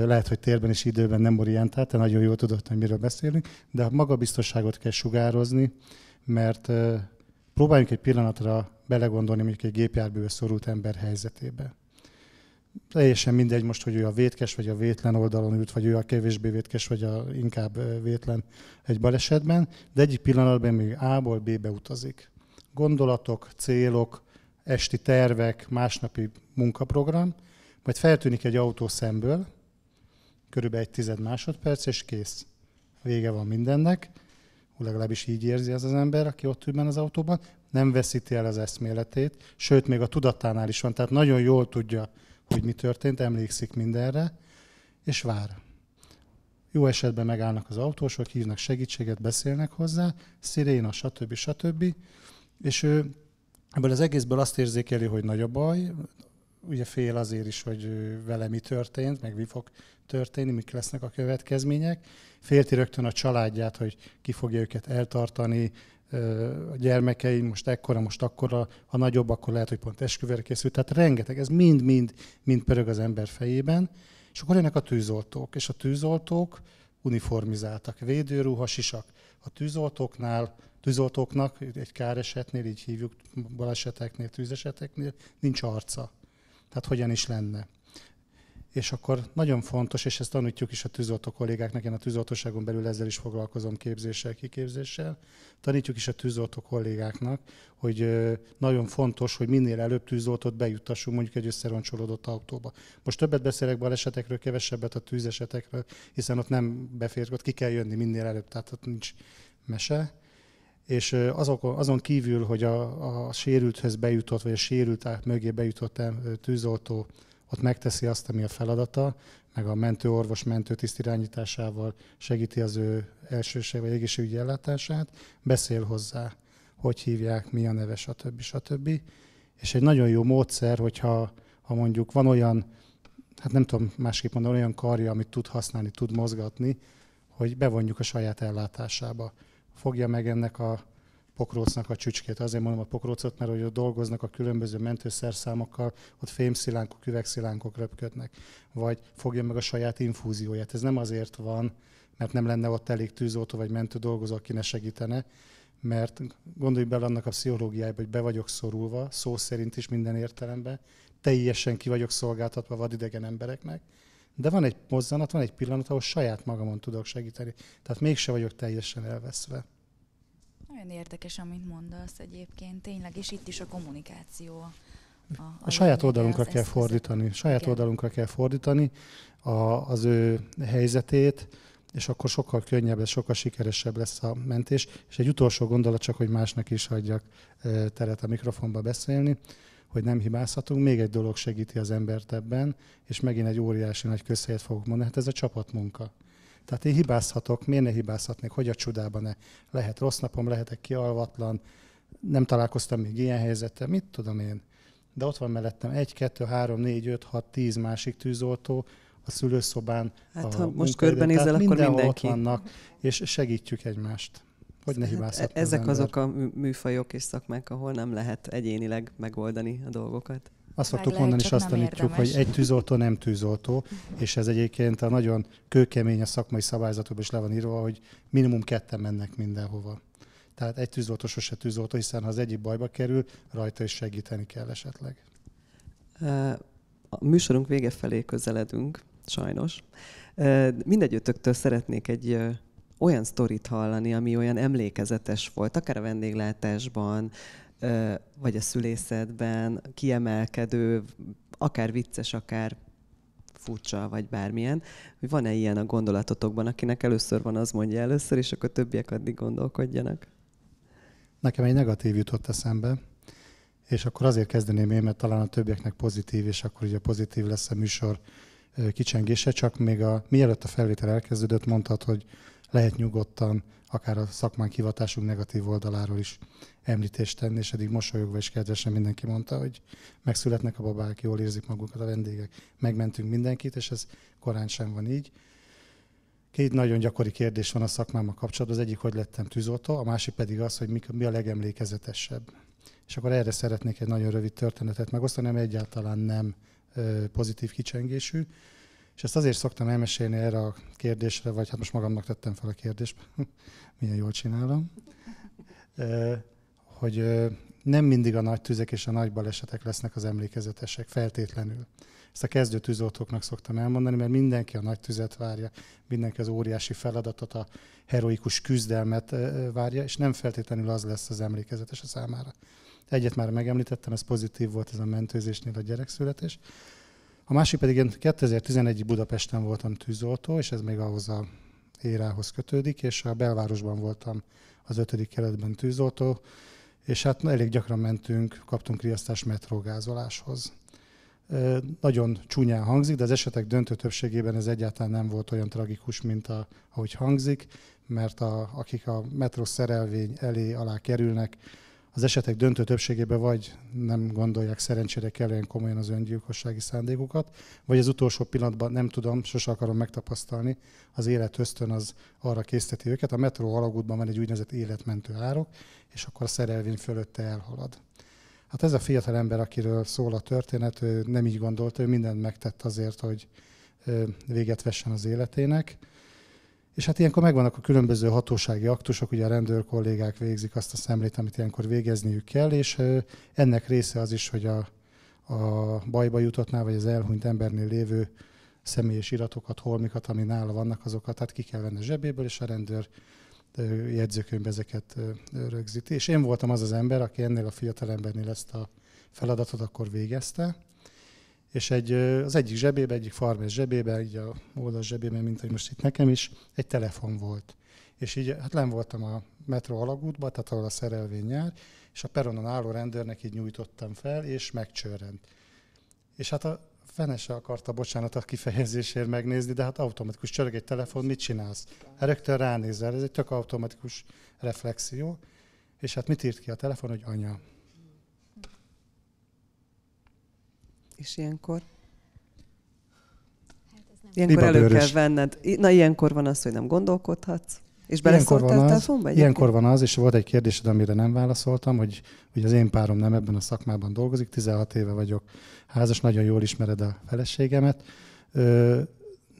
lehet, hogy térben és időben nem orientált, de nagyon jól tudott, hogy miről beszélünk, de magabiztosságot kell sugározni, mert próbáljunk egy pillanatra belegondolni mondjuk egy gépjárművel szorult ember helyzetébe teljesen mindegy most, hogy ő a vétkes vagy a vétlen oldalon ült, vagy ő a kevésbé vétkes vagy a inkább vétlen egy balesetben, de egyik pillanatban még A-ból B-be utazik. Gondolatok, célok, esti tervek, másnapi munkaprogram, majd feltűnik egy autó szemből, körülbelül egy tized másodperc, és kész. Vége van mindennek, legalábbis így érzi ez az ember, aki ott ül az autóban, nem veszíti el az eszméletét, sőt, még a tudatánál is van, tehát nagyon jól tudja, hogy mi történt, emlékszik mindenre, és vár. Jó esetben megállnak az autósok, hívnak segítséget, beszélnek hozzá, sziréna, stb. stb. És ő ebből az egészből azt érzékeli, hogy nagy a baj, ugye fél azért is, hogy vele mi történt, meg mi fog történni, mik lesznek a következmények. Félti rögtön a családját, hogy ki fogja őket eltartani, a gyermekein, most ekkora, most akkora, ha nagyobb, akkor lehet, hogy pont esküvőre készült. Tehát rengeteg, ez mind-mind mind pörög az ember fejében. És akkor jönnek a tűzoltók, és a tűzoltók uniformizáltak, védőruha, sisak. A tűzoltóknál, tűzoltóknak, egy káresetnél, így hívjuk baleseteknél, tűzeseteknél, nincs arca. Tehát hogyan is lenne és akkor nagyon fontos, és ezt tanítjuk is a tűzoltó kollégáknak, én a tűzoltóságon belül ezzel is foglalkozom képzéssel, kiképzéssel, tanítjuk is a tűzoltó kollégáknak, hogy nagyon fontos, hogy minél előbb tűzoltót bejuttassunk mondjuk egy összeroncsolódott autóba. Most többet beszélek balesetekről, kevesebbet a tűzesetekről, hiszen ott nem befér, ott ki kell jönni minél előbb, tehát ott nincs mese és azok, azon kívül, hogy a, a sérülthöz bejutott, vagy a sérült mögé bejutott tűzoltó ott megteszi azt, ami a feladata, meg a mentőorvos mentőtiszt irányításával segíti az ő elsőség vagy egészségügyi ellátását, beszél hozzá, hogy hívják, mi a neve, stb. stb. És egy nagyon jó módszer, hogyha ha mondjuk van olyan, hát nem tudom másképp mondani, olyan karja, amit tud használni, tud mozgatni, hogy bevonjuk a saját ellátásába. Fogja meg ennek a pokrócnak a csücskét. Azért mondom a pokrócot, mert hogy ott dolgoznak a különböző mentőszerszámokkal, ott fémszilánkok, üvegszilánkok röpködnek. Vagy fogja meg a saját infúzióját. Ez nem azért van, mert nem lenne ott elég tűzoltó vagy mentő dolgozó, aki ne segítene, mert gondolj bele annak a pszichológiájába, hogy be vagyok szorulva, szó szerint is minden értelemben, teljesen ki vagyok szolgáltatva vadidegen embereknek, de van egy mozzanat, van egy pillanat, ahol saját magamon tudok segíteni. Tehát mégse vagyok teljesen elveszve. Nagyon érdekes, amit mondasz egyébként, tényleg, és itt is a kommunikáció. A, a, a saját oldalunkra kell eszköz. fordítani, saját Igen. oldalunkra kell fordítani a, az ő helyzetét, és akkor sokkal könnyebb lesz, sokkal sikeresebb lesz a mentés. És egy utolsó gondolat csak, hogy másnak is hagyjak e, teret a mikrofonba beszélni, hogy nem hibázhatunk. Még egy dolog segíti az embert ebben, és megint egy óriási nagy köszönet fogok mondani, hát ez a csapatmunka. Tehát én hibázhatok, miért ne hibázhatnék, hogy a csodában ne lehet rossz napom, lehetek kialvatlan, nem találkoztam még ilyen helyzettel, mit tudom én. De ott van mellettem egy, kettő, három, négy, öt, hat, tíz másik tűzoltó, a szülőszobán. Hát a ha most körbenézel, akkor mindenki. ott vannak, és segítjük egymást. Hogy ne hát, e- hibázhat Ezek az azok a műfajok és szakmák, ahol nem lehet egyénileg megoldani a dolgokat. Azt szoktuk mondani, és azt tanítjuk, hogy egy tűzoltó nem tűzoltó, és ez egyébként a nagyon kőkemény a szakmai szabályzatokban is le van írva, hogy minimum ketten mennek mindenhova. Tehát egy tűzoltó sose tűzoltó, hiszen ha az egyik bajba kerül, rajta is segíteni kell esetleg. A műsorunk vége felé közeledünk, sajnos. Mindegyőtöktől szeretnék egy olyan sztorit hallani, ami olyan emlékezetes volt, akár a vendéglátásban, vagy a szülészetben kiemelkedő, akár vicces, akár furcsa, vagy bármilyen, van-e ilyen a gondolatotokban, akinek először van, az mondja először, és akkor többiek addig gondolkodjanak? Nekem egy negatív jutott eszembe, és akkor azért kezdeném én, mert talán a többieknek pozitív, és akkor ugye pozitív lesz a műsor kicsengése, csak még a, mielőtt a felvétel elkezdődött, mondtad, hogy lehet nyugodtan akár a szakmánk hivatásunk negatív oldaláról is említést tenni, és eddig mosolyogva és kedvesen mindenki mondta, hogy megszületnek a babák, jól érzik magukat a vendégek, megmentünk mindenkit, és ez korán sem van így. Két nagyon gyakori kérdés van a szakmámmal kapcsolatban. Az egyik, hogy lettem tűzoltó, a másik pedig az, hogy mi a legemlékezetesebb. És akkor erre szeretnék egy nagyon rövid történetet megosztani, ami egyáltalán nem pozitív kicsengésű. És ezt azért szoktam elmesélni erre a kérdésre, vagy hát most magamnak tettem fel a kérdést, milyen jól csinálom, hogy nem mindig a nagy tüzek és a nagy balesetek lesznek az emlékezetesek, feltétlenül. Ezt a kezdő tűzoltóknak szoktam elmondani, mert mindenki a nagy tüzet várja, mindenki az óriási feladatot, a heroikus küzdelmet várja, és nem feltétlenül az lesz az emlékezetes a számára. Egyet már megemlítettem, ez pozitív volt ez a mentőzésnél a gyerekszületés. A másik pedig én 2011-ig Budapesten voltam tűzoltó, és ez még ahhoz a érához kötődik, és a belvárosban voltam az ötödik keletben tűzoltó, és hát elég gyakran mentünk, kaptunk riasztást metrógázoláshoz. Nagyon csúnyán hangzik, de az esetek döntő többségében ez egyáltalán nem volt olyan tragikus, mint a, ahogy hangzik, mert a, akik a metró szerelvény elé alá kerülnek, az esetek döntő többségében vagy nem gondolják szerencsére kellően komolyan az öngyilkossági szándékukat, vagy az utolsó pillanatban nem tudom, sose akarom megtapasztalni, az élet ösztön az arra készíteti őket. A metró alagútban van egy úgynevezett életmentő árok, és akkor a szerelvény fölötte elhalad. Hát ez a fiatal ember, akiről szól a történet, ő nem így gondolta, ő mindent megtett azért, hogy véget vessen az életének és hát ilyenkor megvannak a különböző hatósági aktusok, ugye a rendőr kollégák végzik azt a szemlét, amit ilyenkor végezniük kell, és ennek része az is, hogy a, a bajba jutottnál, vagy az elhunyt embernél lévő személyes iratokat, holmikat, ami nála vannak, azokat tehát ki kell venni a zsebéből, és a rendőr jegyzőkönyv ezeket rögzíti. És én voltam az az ember, aki ennél a fiatal embernél ezt a feladatot akkor végezte, és egy, az egyik zsebébe, egyik farmész zsebébe, így a oldal zsebében, mint hogy most itt nekem is, egy telefon volt. És így, hát nem voltam a metró alagútban, tehát ahol a szerelvény jár, és a peronon álló rendőrnek így nyújtottam fel, és megcsörrent. És hát a fene se akarta bocsánat a kifejezésért megnézni, de hát automatikus csörög egy telefon, mit csinálsz? Hát rögtön ránézel, ez egy tök automatikus reflexió, és hát mit írt ki a telefon, hogy anya. És ilyenkor? Hát ez nem ilyenkor elő kell venned. Na, ilyenkor van az, hogy nem gondolkodhatsz. És ilyenkor van az, Ilyenkor van az, és volt egy kérdésed, amire nem válaszoltam, hogy, hogy az én párom nem ebben a szakmában dolgozik, 16 éve vagyok házas, nagyon jól ismered a feleségemet. Ö,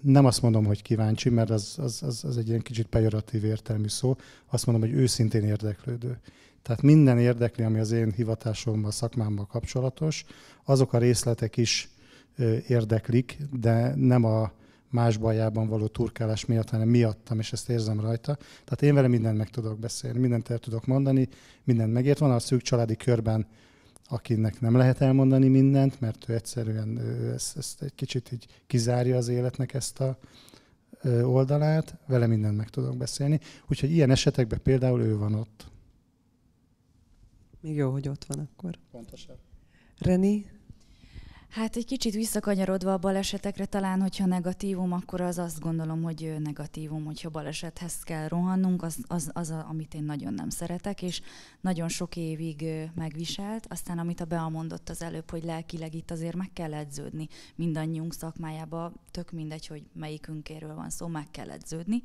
nem azt mondom, hogy kíváncsi, mert az, az, az, az egy ilyen kicsit pejoratív értelmű szó, azt mondom, hogy őszintén érdeklődő. Tehát minden érdekli, ami az én hivatásommal, szakmámmal kapcsolatos. Azok a részletek is érdeklik, de nem a más bajában való turkálás miatt, hanem miattam, és ezt érzem rajta. Tehát én vele mindent meg tudok beszélni, mindent el tudok mondani, mindent megért. Van a szűk családi körben, akinek nem lehet elmondani mindent, mert ő egyszerűen ő ezt, ezt egy kicsit így kizárja az életnek ezt a oldalát, vele mindent meg tudok beszélni. Úgyhogy ilyen esetekben például ő van ott. Még jó, hogy ott van akkor. Pontosan. Reni? Hát egy kicsit visszakanyarodva a balesetekre, talán, hogyha negatívum, akkor az azt gondolom, hogy negatívum, hogyha balesethez kell rohannunk, az, az, az a, amit én nagyon nem szeretek, és nagyon sok évig megviselt. Aztán, amit a Bea mondott az előbb, hogy lelkileg itt azért meg kell edződni. Mindannyiunk szakmájába, tök mindegy, hogy melyikünkéről van szó, meg kell edződni.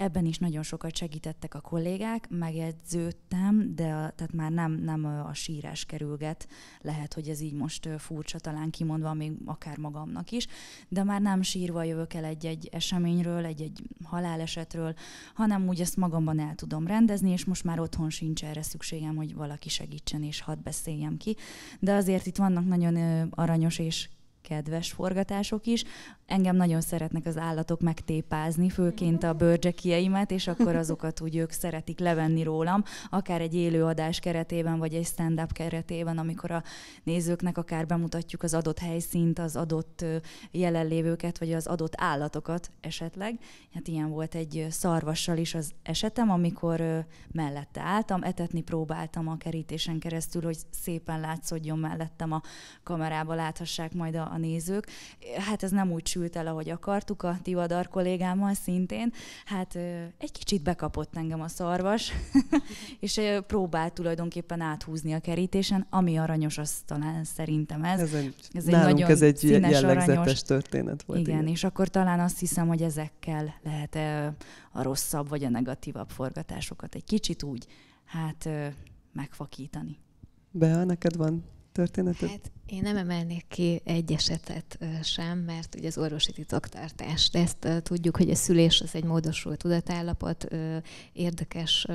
Ebben is nagyon sokat segítettek a kollégák, megjegyződtem, de a, tehát már nem, nem a sírás kerülget, lehet, hogy ez így most furcsa talán kimondva, még akár magamnak is, de már nem sírva jövök el egy-egy eseményről, egy-egy halálesetről, hanem úgy ezt magamban el tudom rendezni, és most már otthon sincs erre szükségem, hogy valaki segítsen és hadd beszéljem ki. De azért itt vannak nagyon aranyos és kedves forgatások is, engem nagyon szeretnek az állatok megtépázni, főként a bőrcsekieimet, és akkor azokat úgy ők szeretik levenni rólam, akár egy élőadás keretében, vagy egy stand-up keretében, amikor a nézőknek akár bemutatjuk az adott helyszínt, az adott jelenlévőket, vagy az adott állatokat esetleg. Hát ilyen volt egy szarvassal is az esetem, amikor mellette álltam, etetni próbáltam a kerítésen keresztül, hogy szépen látszódjon mellettem a kamerába, láthassák majd a, a nézők. Hát ez nem úgy sült el, ahogy akartuk, a Tivadar kollégámmal szintén. Hát egy kicsit bekapott engem a szarvas, és próbált tulajdonképpen áthúzni a kerítésen, ami aranyos, az talán szerintem ez. Ez egy, ez egy nagyon ez egy színes, jellegzetes aranyos. történet volt. Igen, igen, és akkor talán azt hiszem, hogy ezekkel lehet a rosszabb vagy a negatívabb forgatásokat egy kicsit úgy, hát megfakítani. Bea, neked van történetet? Hát én nem emelnék ki egy esetet sem, mert ugye az orvosi de ezt tudjuk, hogy a szülés az egy módosult tudatállapot, érdekes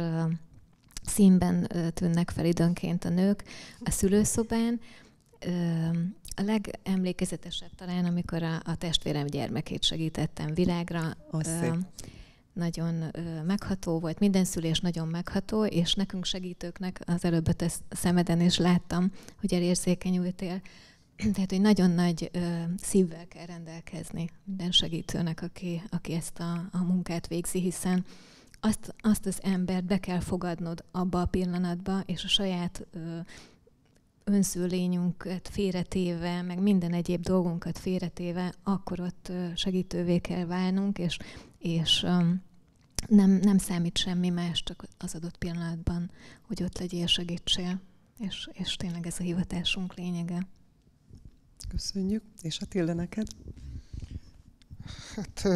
színben tűnnek fel időnként a nők a szülőszobán. A legemlékezetesebb talán, amikor a, a testvérem gyermekét segítettem világra. Oh, szép nagyon megható volt, minden szülés nagyon megható, és nekünk segítőknek az előbb a szemeden is láttam, hogy elérzékenyültél, tehát, hogy nagyon nagy ö, szívvel kell rendelkezni minden segítőnek, aki, aki ezt a, a munkát végzi, hiszen azt, azt az embert be kell fogadnod abba a pillanatba, és a saját ö, lényünket félretéve, meg minden egyéb dolgunkat félretéve, akkor ott segítővé kell válnunk, és, és nem, nem számít semmi más, csak az adott pillanatban, hogy ott legyél, segítsél. És, és tényleg ez a hivatásunk lényege. Köszönjük. És a neked? Hát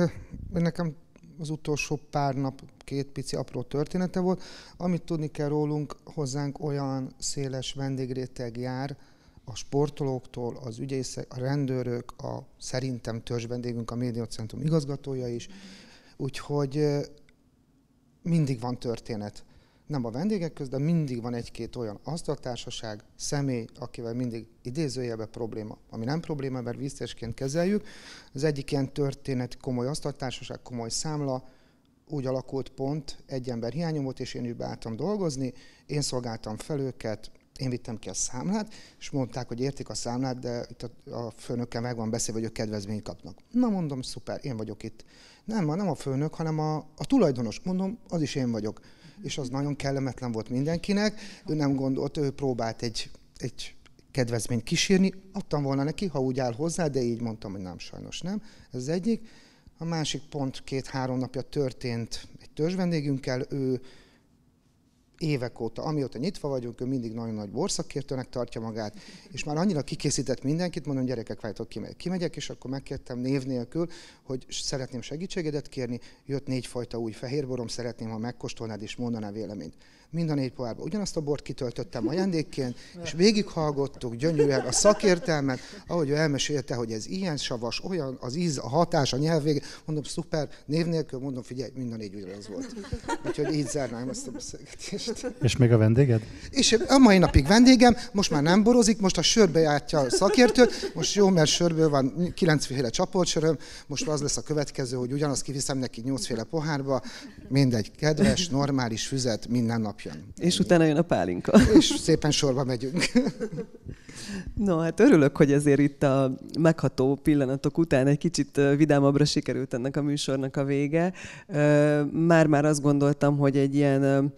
nekem az utolsó pár nap két pici apró története volt. Amit tudni kell rólunk, hozzánk olyan széles vendégréteg jár, a sportolóktól, az ügyészek, a rendőrök, a szerintem törzs vendégünk, a médiacentrum igazgatója is, úgyhogy mindig van történet nem a vendégek között, de mindig van egy-két olyan asztaltársaság, személy, akivel mindig idézőjelbe probléma, ami nem probléma, mert víztesként kezeljük. Az egyik ilyen történet komoly asztaltársaság, komoly számla, úgy alakult pont, egy ember hiányom volt, és én ő beálltam dolgozni, én szolgáltam fel őket, én vittem ki a számlát, és mondták, hogy értik a számlát, de itt a, a főnökkel meg van beszélve, hogy ők kedvezményt kapnak. Na mondom, szuper, én vagyok itt. Nem, nem a főnök, hanem a, a tulajdonos. Mondom, az is én vagyok és az nagyon kellemetlen volt mindenkinek. Ő nem gondolt, ő próbált egy, egy kedvezményt kísérni, adtam volna neki, ha úgy áll hozzá, de így mondtam, hogy nem, sajnos nem. Ez az egyik. A másik pont két-három napja történt egy törzsvendégünkkel, ő évek óta, amióta nyitva vagyunk, ő mindig nagyon nagy borszakértőnek tartja magát, és már annyira kikészített mindenkit, mondom, gyerekek, váltok, ki Kimegyek, és akkor megkértem név nélkül, hogy szeretném segítségedet kérni, jött négyfajta új fehérborom, szeretném, ha megkóstolnád és mondaná véleményt mind a négy pohárba ugyanazt a bort kitöltöttem ajándékként, és végighallgattuk gyönyörűen a szakértelmet, ahogy ő elmesélte, hogy ez ilyen savas, olyan az íz, a hatás, a vége. Mondom, szuper, név nélkül, mondom, figyelj, mind a négy ugyanaz volt. Úgyhogy így zárnám ezt a beszélgetést. És még a vendéged? És a mai napig vendégem, most már nem borozik, most a sörbe játja a szakértőt, most jó, mert sörből van kilencféle csapolcsöröm, most az lesz a következő, hogy ugyanazt kiviszem neki nyolcféle pohárba, mindegy, kedves, normális füzet minden nap napján. És Ennyi. utána jön a pálinka. És szépen sorba megyünk. No, hát örülök, hogy ezért itt a megható pillanatok után egy kicsit vidámabbra sikerült ennek a műsornak a vége. Már-már azt gondoltam, hogy egy ilyen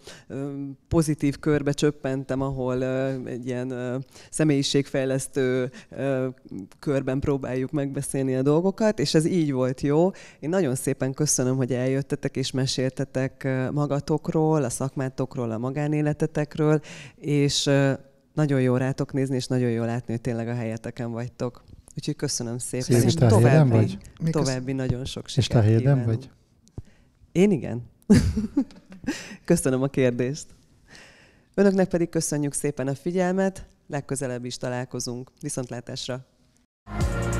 pozitív körbe csöppentem, ahol egy ilyen személyiségfejlesztő körben próbáljuk megbeszélni a dolgokat, és ez így volt jó. Én nagyon szépen köszönöm, hogy eljöttetek és meséltetek magatokról, a szakmátokról, a magánéletetekről, és nagyon jó rátok nézni, és nagyon jó látni, hogy tényleg a helyeteken vagytok. Úgyhogy köszönöm szépen. Szépen, és további, vagy? további nagyon sok sikert És te vagy? Én igen. köszönöm a kérdést. Önöknek pedig köszönjük szépen a figyelmet, legközelebb is találkozunk. Viszontlátásra! thank you